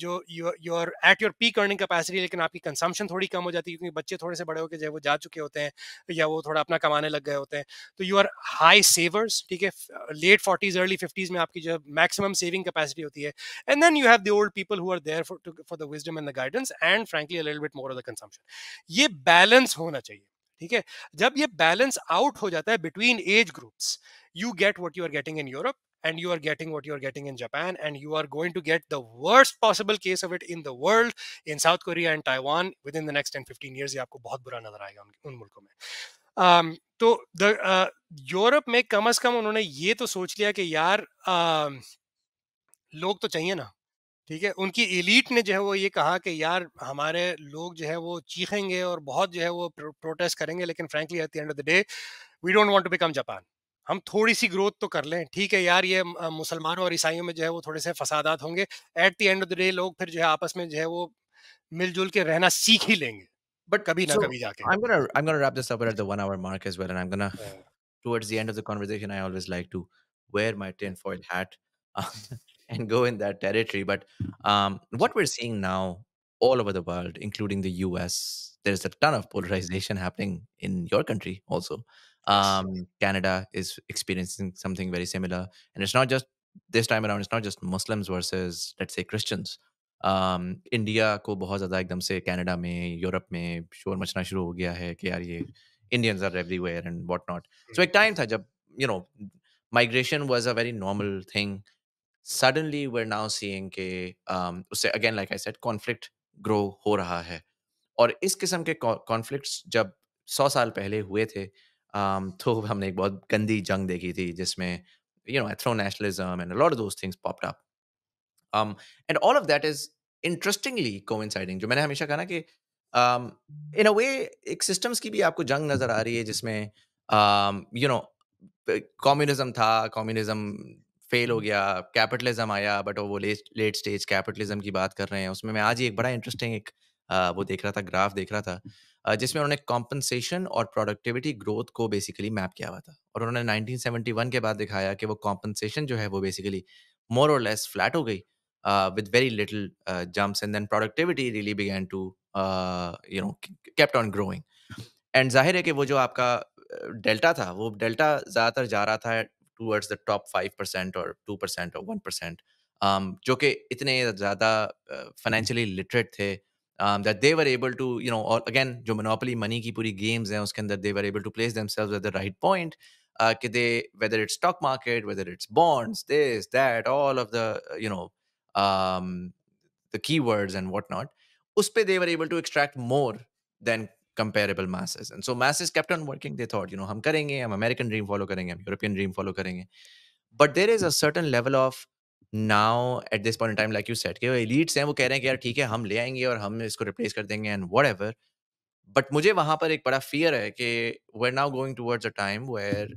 जो you're at your peak earning capacity लेकिन आपकी कंजम्पशन थोड़ी कम हो जाती है क्योंकि बच्चे थोड़े से बड़े होकर जो है वो जा चुके होते हैं या वो थोड़ा अपना कमाने लग गए होते हैं तो यू आर हाई सेवर्स ठीक है लेट फोर्टीज अर्ली फिफ्टीज में आपकी जो है मैक्सिमम सेविंग कैपेसिटी होती है and then you have the old people who are there for the wisdom and the guidance and frankly little bit more of the consumption ये balance होना चाहिए ठीक है जब ये बैलेंस आउट हो जाता है between age groups you get what you are getting in Europe and you are getting what you are getting in Japan, and you are going to get the worst possible case of it in the world in South Korea and Taiwan within the next 10 15 years. ये आपको बहुत बुरा नजर आएगा उन मुल्कों में um, तो यूरोप uh, में कम अज कम उन्होंने ये तो सोच लिया कि यार uh, लोग तो चाहिए ना ठीक है उनकी एलिट ने जो है वो ये कहा कि यार हमारे लोग जो है वो चीखेंगे और बहुत जो है वो प्रोटेस्ट करेंगे लेकिन frankly at the end of the day we don't want to become Japan हम थोड़ी सी ग्रोथ तो कर लें ठीक है यार ये मुसलमानों और ईसाइयों में जो है वो थोड़े से फसादात होंगे at the end of the day लोग फिर जो है आपस में जो है वो मिलजुल के रहना सीख ही लेंगे बट कभी ना so, कभी जाके I'm gonna I'm gonna wrap this up at the one hour mark as well and I'm gonna towards the end of the conversation I always like to wear my tinfoil hat um, and go in that territory but um, what we're seeing now all over the world including the US there's a ton of polarization happening in your country also um, Canada is experiencing something very similar, and it's not just this time around. It's not just Muslims versus let's say Christians. Um, India को बहुत ज़्यादा एकदम se Canada में Europe में show machna shuru ho gaya hai ki यार ye Indians are everywhere and whatnot. So ek mm-hmm. time tha jab you know migration was a very normal thing. Suddenly we're now seeing के um, again like I said conflict grow ho raha hai. और is kisam ke conflicts jab 100 साल पहले हुए the. um, तो हमने एक बहुत गंदी जंग देखी थी जिसमें you know ethno nationalism and lot of of those things popped um, and all of that is interestingly coinciding जो मैंने हमेशा कहा ना कि इन अ वे एक सिस्टम्स की भी आपको जंग नजर आ रही है जिसमें यू नो कम्युनिज्म था कम्युनिज्म फेल हो गया कैपिटलिज्म आया बट वो लेट स्टेज कैपिटलिज्म की बात कर रहे हैं उसमें मैं आज ही एक बड़ा इंटरेस्टिंग एक uh, वो देख रहा था ग्राफ देख रहा था जिसमें उन्होंने कॉम्पनसेशन और प्रोडक्टिविटी ग्रोथ को बेसिकली मैप किया हुआ था और उन्होंने 1971 के बाद दिखाया कि वो कॉम्पनसेशन जो है वो बेसिकली मोर और लेस फ्लैट हो गई with very little jumps and then productivity really began to you know kept on growing and जाहिर है कि वो जो आपका डेल्टा था वो डेल्टा ज़्यादातर जा रहा था towards the top five percent और टू परसेंट और वन परसेंट जो कि इतने ज़्यादा फाइनेंशियली लिटरेट थे Um, that they were able to, you know, again जो monopoly money की पूरी games हैं उसके अंदर they were able to place themselves at the right point. Uh, they, whether it's stock market, whether it's bonds, this, that, all of the, uh, you know, um, the keywords and whatnot, uspe they were able to extract more than comparable masses. And so masses kept on working. They thought, you know, hum karenge, I'm American dream follow karenge, I'm European dream follow karenge. But there is a certain level of now at this point time like you set के elites हैं वो कह रहे हैं कि यार ठीक है हम ले आएंगे और हम इसको रिप्लेस कर देंगे एंड वट एवर बट मुझे वहां पर एक बड़ा फियर है कि we now going towards a time where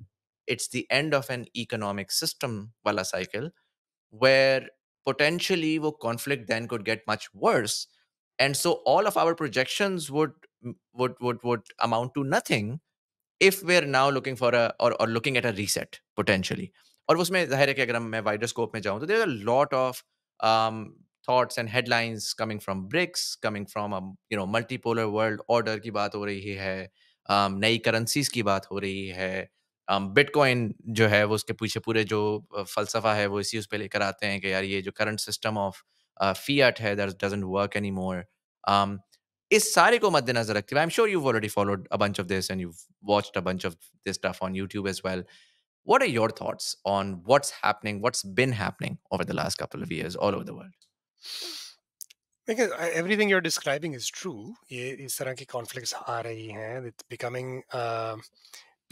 it's the end of an economic system वाला साइकिल वेयर पोटेंशियली वो conflict then could get much worse and so all of our projection would would would would amount to nothing if we're now looking for a or, or looking at a reset potentially और उसमें जाहिर है कि अगर मैं wider scope में जाऊँ तो there lot of thoughts and headlines coming from BRICS coming from you know multipolar world order की बात हो रही है um, नई करेंसीज की बात हो रही है बिटकॉइन um, जो है वो उसके पीछे पूरे जो फलसफा है वो इसी उस पर लेकर आते हैं कि यार ये जो करंट सिस्टम ऑफ फीएट है that doesn't work any more इस सारे को मद्देनजर रखते हुए I am sure you already followed a bunch of this and you watched a bunch of this stuff on YouTube as well What are your thoughts on what's happening, what's been happening over the last couple of years all over the world? Because everything you're describing is true. इस तरह की conflicts are रही हैं. It's becoming uh,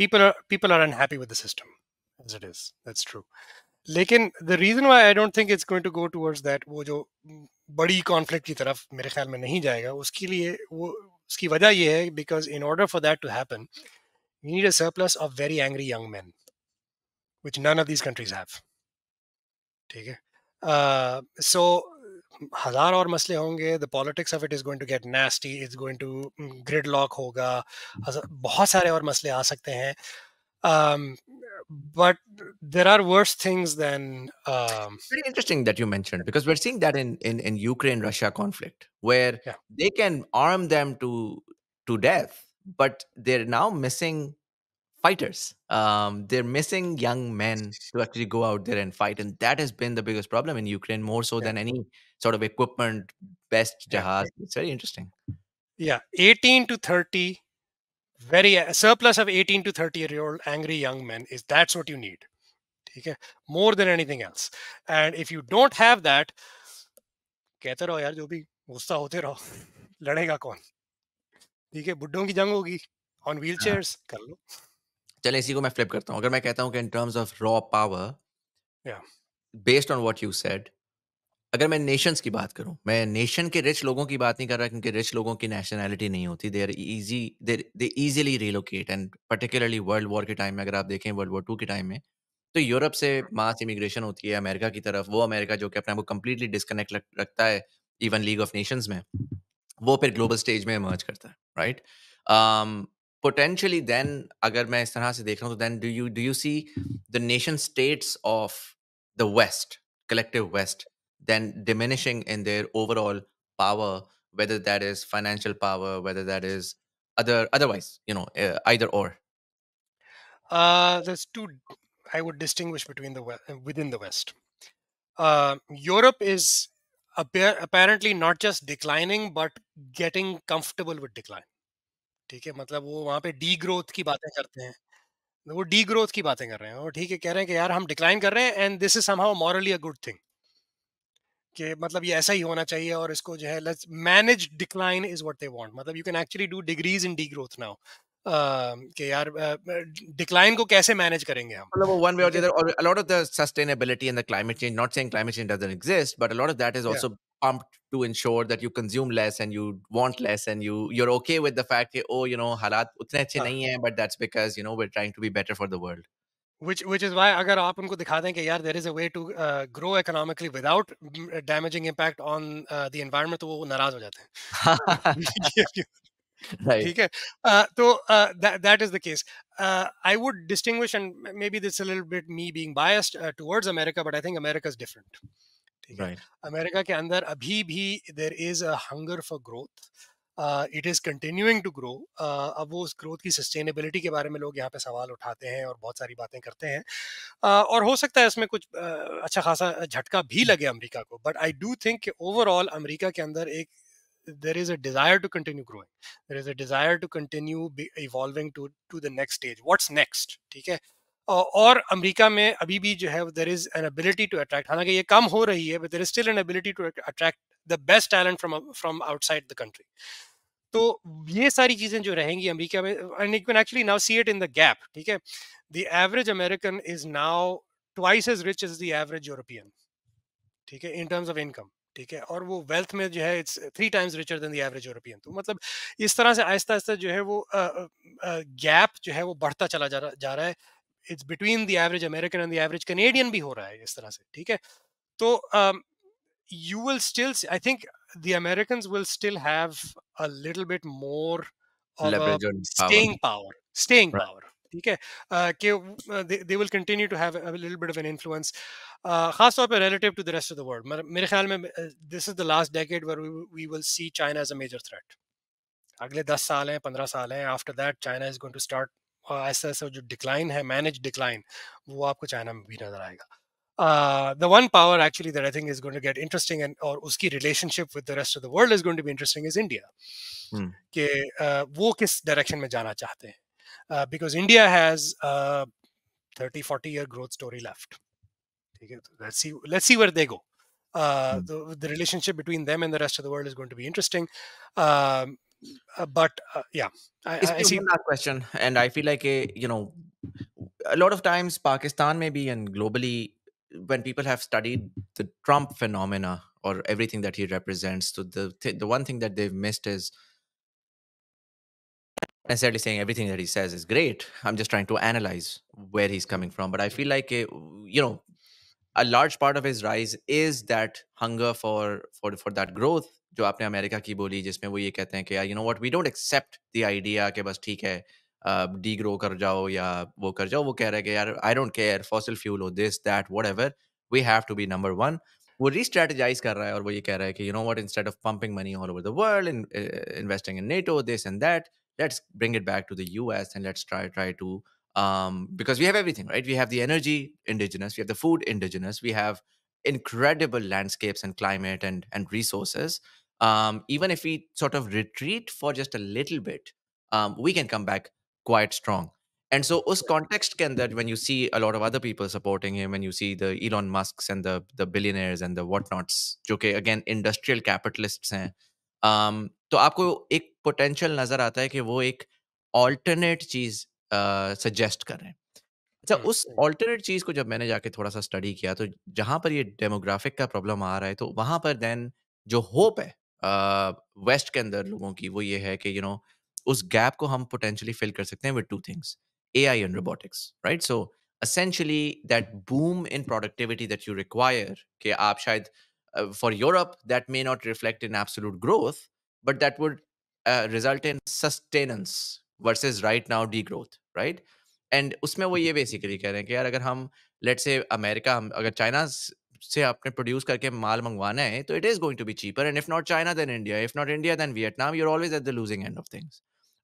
people are people are unhappy with the system as it is. That's true. लेकिन the reason why I don't think it's going to go towards that वो जो बड़ी conflict की तरफ मेरे ख्याल में नहीं जाएगा उसके लिए उसकी वजह ये है because in order for that to happen we need a surplus of very angry young men which none of these countries have ठीक uh, so, सो हजार और मसले the politics of it is going to get nasty, it's going to mm, gridlock hoga, gridlock होगा बहुत सारे और मसले आ सकते हैं um, but there are worse things than um, very interesting that you mentioned because we're seeing that in in, in ukraine russia conflict where yeah. they can arm them to to death but they're now missing fighters. Um, they're missing young men to actually go out there and fight, and that has been the biggest problem in Ukraine, more so yeah. than any sort of equipment, best jihad. Yeah. It's very interesting. Yeah, eighteen to thirty, very surplus of eighteen to thirty-year-old angry young men is that's what you need. Okay, more than anything else, and if you don't have that, कहते रहो यार जो भी गुस्सा होते रहो लड़ेगा कौन ठीक है बुड्ढों की जंग होगी ऑन कर लो चले इसी को मैं फ्लिप करता हूँ अगर मैं कहता हूँ कि in terms of raw power based on what you said अगर मैं नेशंस की बात करूं मैं नेशन के रिच लोगों की बात नहीं कर रहा क्योंकि रिच लोगों की नेशनैलिटी नहीं होती they are easy they easily relocate and particularly world war के टाइम में अगर आप देखें वर्ल्ड वॉर टू के टाइम में तो यूरोप से हाँ। मास इमिग्रेशन होती है अमेरिका की तरफ वो अमेरिका जो कि अपने आप को कम्प्लीटली डिस्कनेक्ट रखता है इवन लीग ऑफ नेशंस में वो फिर ग्लोबल स्टेज में इमर्ज करता है right right? um, potentially then agar main is tarah se dekh raha hu then do you do you see the nation states of the west collective west then diminishing in their overall power whether that is financial power whether that is other otherwise you know eh, either or uh, there's two i would distinguish between the west, within the west uh, europe is apparently not just declining but getting comfortable with decline ठीक है मतलब वो वहाँ पे D growth की बातें करते हैं तो वो डी ग्रोथ की बातें कर रहे हैं और ठीक है कह रहे हैं कि यार हम डिक्लाइन कर रहे हैं and this is somehow morally a good thing कि मतलब ये ऐसा ही होना चाहिए और इसको जो है let's manage decline is what they want मतलब you can actually do degrees in degrowth now कि यार डिक्लाइन uh, को कैसे मैनेज करेंगे हम मतलब वन वे और a lot of the sustainability and the climate change not saying climate change doesn't exist but a lot of that is also pumped to ensure that you consume less and you want less and you you're okay with the fact that oh you know halat utne acche nahi hai but that's because you know we're trying to be better for the world which which is why agar aap unko dikha dein ki yaar there is a way to uh, grow economically without uh, damaging impact on uh, the environment to wo naraz ho jate hain ठीक that is the case. Is the case I would distinguish and may be this a little bit me being biased towards America but I think ठीक है America के अंदर अभी भी there is a hunger for growth it is continuing to grow अब वो उस growth की सस्टेनेबिलिटी के बारे में लोग यहाँ पे सवाल उठाते हैं और बहुत सारी बातें करते हैं uh, और हो सकता है इसमें कुछ uh, अच्छा खासा झटका भी लगे अमेरिका को but I do think overall America के अंदर एक there is a desire to continue growing there is a desire to continue evolving to to the next stage stage next ठीक है और अमेरिका में अभी भी जो है there is an ability to attract हालांकि ये कम हो रही है but there is still an ability to attract the best talent from from outside the country तो ये सारी चीजें जो रहेंगी अमेरिका में and you can actually now see it in the gap ठीक है the average American is now twice as rich is the average European ठीक है इन टर्म्स ऑफ इनकम ठीक है और वो वेल्थ में जो है it's three times richer than the average European तो मतलब इस तरह से आहिस्ता आहिस्ता जो है वो गैप जो है वो बढ़ता चला जा रहा जा रहा है it's between the average American and the average Canadian भी हो रहा है इस तरह से ठीक है तो you will still I think the American will still have a little bit more staying power staying power ठीक है कि they will continue to have a little bit of an influence खास तौर पे relative to the rest of the world मेरे ख्याल में this is the last decade where we will see China as a major threat अगले दस साल हैं पंद्रह साल हैं after that China is going to start ऐसा ऐसा जो डिक्लाइन है मैनेज डिक्लाइन वो आपको चाइना में भी नजर आएगा the one power actually that I think is going to get interesting and और उसकी relationship with the rest of the world is going to be interesting is India कि वो किस डायरेक्शन में जाना चाहते हैं because India has thirty forty year growth story left ठीक है let's see let's see where they go Uh, the, the, relationship between them and the rest of the world is going to be interesting. Um, uh, but uh, yeah, I, I see that question, and I feel like a eh, you know, a lot of times Pakistan maybe and globally when people have studied the Trump phenomena or everything that he represents, so the th- the one thing that they've missed is necessarily saying everything that he says is great. I'm just trying to analyze where he's coming from. But I feel like a, eh, you know, a large part of his rise is that hunger for for for that growth जो आपने America की बोली जिसमें वो ये कहते हैं कि you know what we don't accept the idea कि बस ठीक है डी ग्रो कर जाओ या वो कर जाओ वो कह रहे हैं कि यार I don't care fossil fuel हो this that whatever we have to be number one वो रीस्ट्रेटेजाइज कर रहा है और वो ये कह रहा है कि you know what instead of pumping money all over the world investing in NATO this and that let's bring it back to the US and let's try try to um, because we have everything, right? We have the energy indigenous, we have the food indigenous, we have incredible landscapes and climate and and resources. um, even if we sort of retreat for just a little bit, um, we can come back quite strong. And so, us context can that when you see a lot of other people supporting him, and you see the Elon Musk's and the the billionaires and the whatnots, जो कि again industrial capitalists हैं, um, तो आपको एक potential नजर आता है कि वो एक alternate चीज uh, suggest कर रहे हैं. अच्छा उस ऑल्टरनेट चीज को जब मैंने जाके थोड़ा सा study किया तो जहां पर ये डेमोग्राफिक का प्रॉब्लम आ रहा है तो वहां पर देन जो होप है वेस्ट के अंदर लोगों की वो ये है कि यू नो उस गैप को हम पोटेंशियली फिल कर सकते हैं with two things A I and robotics right so essentially that boom in productivity that you require कि आप शायद for Europe that may not reflect in absolute growth but that would result in sustenance versus right now degrowth right and उसमें वो ये basically कह रहे हैं कि यार अगर हम लेट से अमेरिका अगर चाइना से आपने प्रोड्यूस करके माल मंगवाना है तो it is going to be cheaper and if not China then India if not India then Vietnam you are always at the losing end of things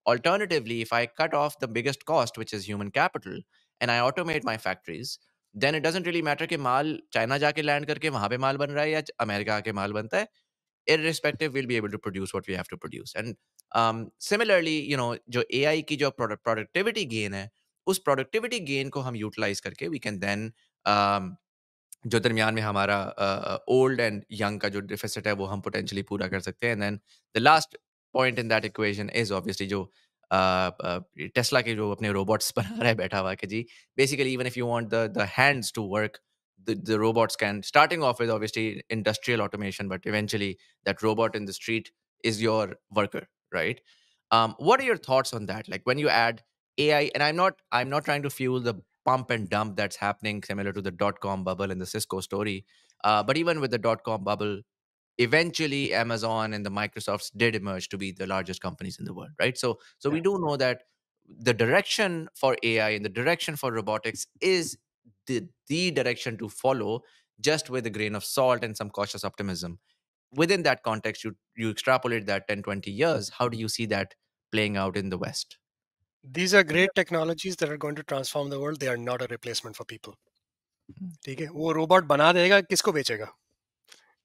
alternatively if I cut off the biggest cost which is human capital and I automate my factories then it doesn't really matter कि माल China जाके land करके वहां पे माल बन रहा है या अमेरिका आके माल बनता है in respective will be able to produce what we have to produce and similarly you know जो ए आई की जो प्रोडक्टिविटी गेन है उस प्रोडक्टिविटी गेन को हम यूटिलाइज करके वी कैन देन जो दरमियान में हमारा ओल्ड एंड यंग का जो डिफिसिट है वो हम पोटेंशियली पूरा कर सकते हैं and then the last point in that equation is obviously जो टेस्ला के जो अपने रोबोट्स बना रहा है बैठा हुआ कि जी basically even if you want the the hands to work the, the robots can starting off with obviously industrial automation but eventually that robot in the street is your worker right um, what are your thoughts on that like when you add ai and i'm not i'm not trying to fuel the pump and dump that's happening, similar to the dot com bubble and the Cisco story. Uh, but even with the dot com bubble, eventually Amazon and the Microsofts did emerge to be the largest companies in the world, right? So, so yeah. we do know that the direction for AI and the direction for robotics is the, the direction to follow, just with a grain of salt and some cautious optimism. Within that context, you you extrapolate that 10, 20 years. How do you see that playing out in the West? these are great technologies that are going to transform the world. They are not a replacement for people. ठीक है वो robot बना देगा किसको बेचेगा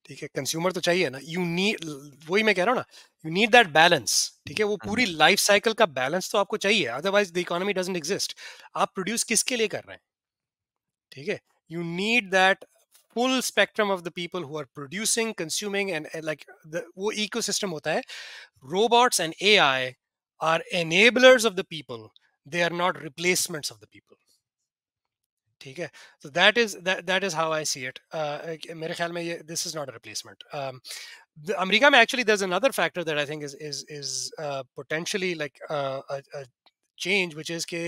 ठीक है consumer तो चाहिए ना यू नीड वही मैं कह रहा हूँ ना यू नीड दैट बैलेंस ठीक है वो पूरी लाइफ साइकिल का बैलेंस तो आपको चाहिए otherwise the economy doesn't exist आप प्रोड्यूस किसके लिए कर रहे हैं ठीक है you need that full spectrum of the people who are producing consuming and like वो इकोसिस्टम होता है robots and AI are enablers of the people they are not replacements of the people ठीक है so that is that that is how I see it uh, मेरे ख्याल में ये this is not a replacement um, the, America में actually there's another factor that I think is is is uh, potentially like uh, a, a change which is ke,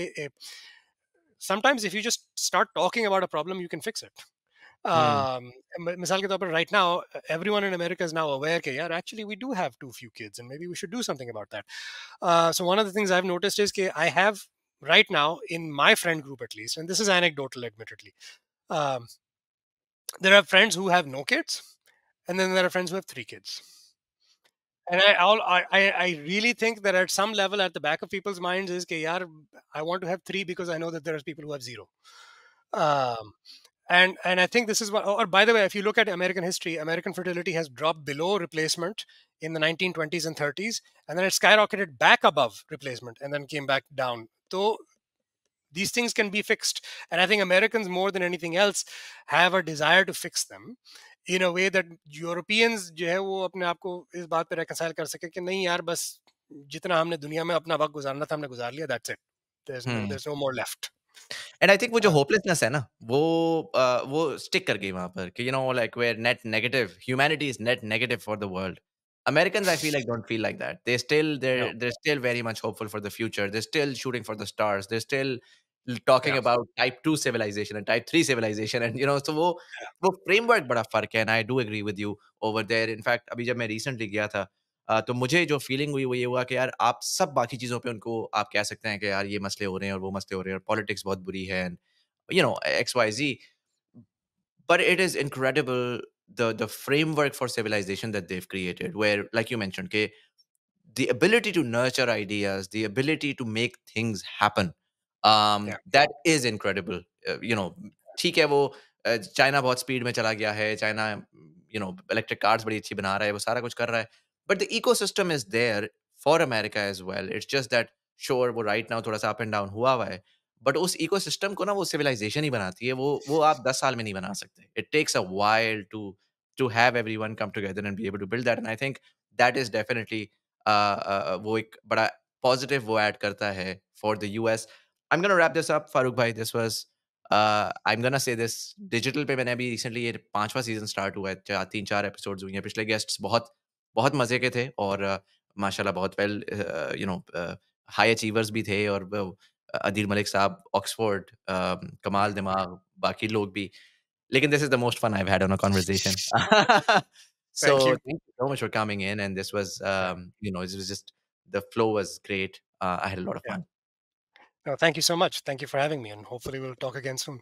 sometimes if you just start talking about a problem you can fix it Hmm. um misal hmm. right now uh, everyone in america is now aware that yeah actually we do have too few kids and maybe we should do something about that uh, so one of the things i've noticed is that i have right now in my friend group at least and this is anecdotal admittedly um, there are friends who have no kids and then there are friends who have three kids and I, all I I really think that at some level at the back of people's minds is, yaar, I want to have three because I know that there are people who have zero. Um, and and i think this is what or by the way if you look at american history american fertility has dropped below replacement in the 1920s and 30s and then it skyrocketed back above replacement and then came back down so these things can be fixed and i think americans more than anything else have a desire to fix them in a way that जो है वो अपने आप को इस बात पे reconcile कर सके कि नहीं यार बस जितना हमने दुनिया में अपना वक्त गुजारना था हमने गुजार लिया hmm. एंड आई थिंक वो जो होपलेसनेस है ना वो uh, वो स्टिक कर गई वहां पर कि you know like where net negative humanity is net negative for the world Americans, I feel like don't feel like that. They still they're no. they're still very much hopeful for the future. They're still shooting for the stars. They're still talking yeah. about type two civilization and type three civilization. And you know, so वो yeah. वो framework बड़ा फर्क है. And I do agree with you over there. In fact, अभी जब मैं recently गया था, तो मुझे जो फीलिंग हुई वो ये हुआ कि यार आप सब बाकी चीज़ों पे उनको आप कह सकते हैं कि यार ये मसले हो रहे हैं और वो मसले हो रहे हैं और पॉलिटिक्स बहुत बुरी है and you know X Y Z but it is incredible the the framework for civilization that they've created where like you mention के the ability to nurture ideas the ability to make things happen that is incredible you know ठीक है वो China बहुत speed में चला गया है China you know electric cars बड़ी अच्छी बना रहा है वो सारा कुछ कर रहा है but the ecosystem is there for america as well it's just that sure right now thoda sa up and down hua hai but us ecosystem ko na wo civilization hi banati hai wo wo 10 saal it takes a while to have everyone come together and be able to build that and i think that is definitely a uh, uh, positive wo add karta for the us i'm going to wrap this up Faruk. bhai this was uh, I'm gonna say this digital पे मैंने अभी recently ये पांचवा season start हुआ है चार तीन episodes हुए हैं पिछले guests बहुत बहुत मज़े के थे और माशाल्लाह बहुत well you know high achievers भी थे और वो, अदील मलिक साहब ऑक्सफोर्ड कमाल दिमाग बाकी लोग भी लेकिन this is the most fun I had on a conversation so thank you so much for coming in and this was you know it was just the flow was great I had a lot of fun No, thank you so much. Thank you for having me, and hopefully we'll talk again soon.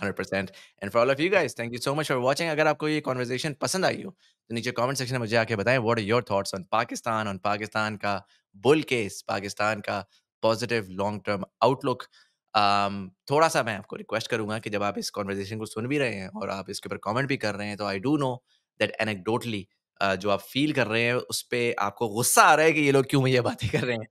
Hundred percent and for all of you guys thank you so much for watching अगर आपको ये conversation पसंद आई हो तो नीचे comment section में मुझे आके बताएं what are your thoughts on Pakistan on Pakistan का बुल केस पाकिस्तान का पॉजिटिव लॉन्ग टर्म आउटलुक थोड़ा सा मैं आपको रिक्वेस्ट करूंगा कि जब आप इस कॉन्वर्जेशन को सुन भी रहे हैं और आप इसके ऊपर कॉमेंट भी कर रहे हैं तो I do know that anecdotally जो आप फील कर रहे हैं उस पर आपको गुस्सा आ रहा है कि ये लोग क्यों ये बातें कर रहे हैं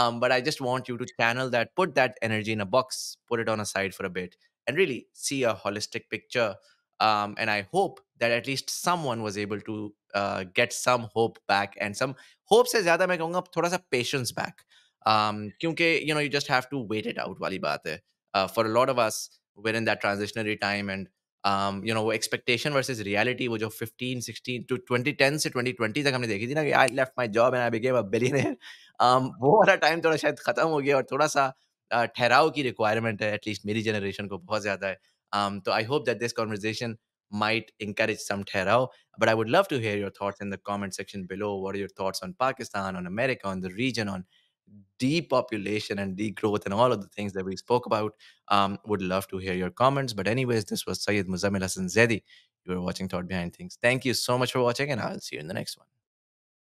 um, but I just want you to channel that, put that energy in a box, put it on a side for a bit, and really see a holistic picture. Um, and I hope that at least someone was able to uh, get some hope back and some hope से ज्यादा मैं कहूँगा थोड़ा सा patience back um, you know you just have to wait it out वाली बात है uh, for a lot of us we're in that transitionary time and um, you know expectation versus reality वो जो 15 16 to 2010 to 2020 तक हमने देखी थी ना कि I left my job and I became a billionaire um, वो वाला time थोड़ा शायद खत्म हो गया और थोड़ा सा ठहराव की रिक्वायरमेंट है एटलीस्ट मेरी जनरेशन को बहुत ज़्यादा है um, तो I hope that this conversation might encourage some terror but i would love to hear your thoughts in the comment section below what are your thoughts on pakistan on america on the region on depopulation and degrowth and all of the things that we spoke about. Um, would love to hear your comments. But anyways, this was Sayed Muzammil Hassan Zedi. You were watching Thought Behind Things. Thank you so much for watching, and I'll see you in the next one.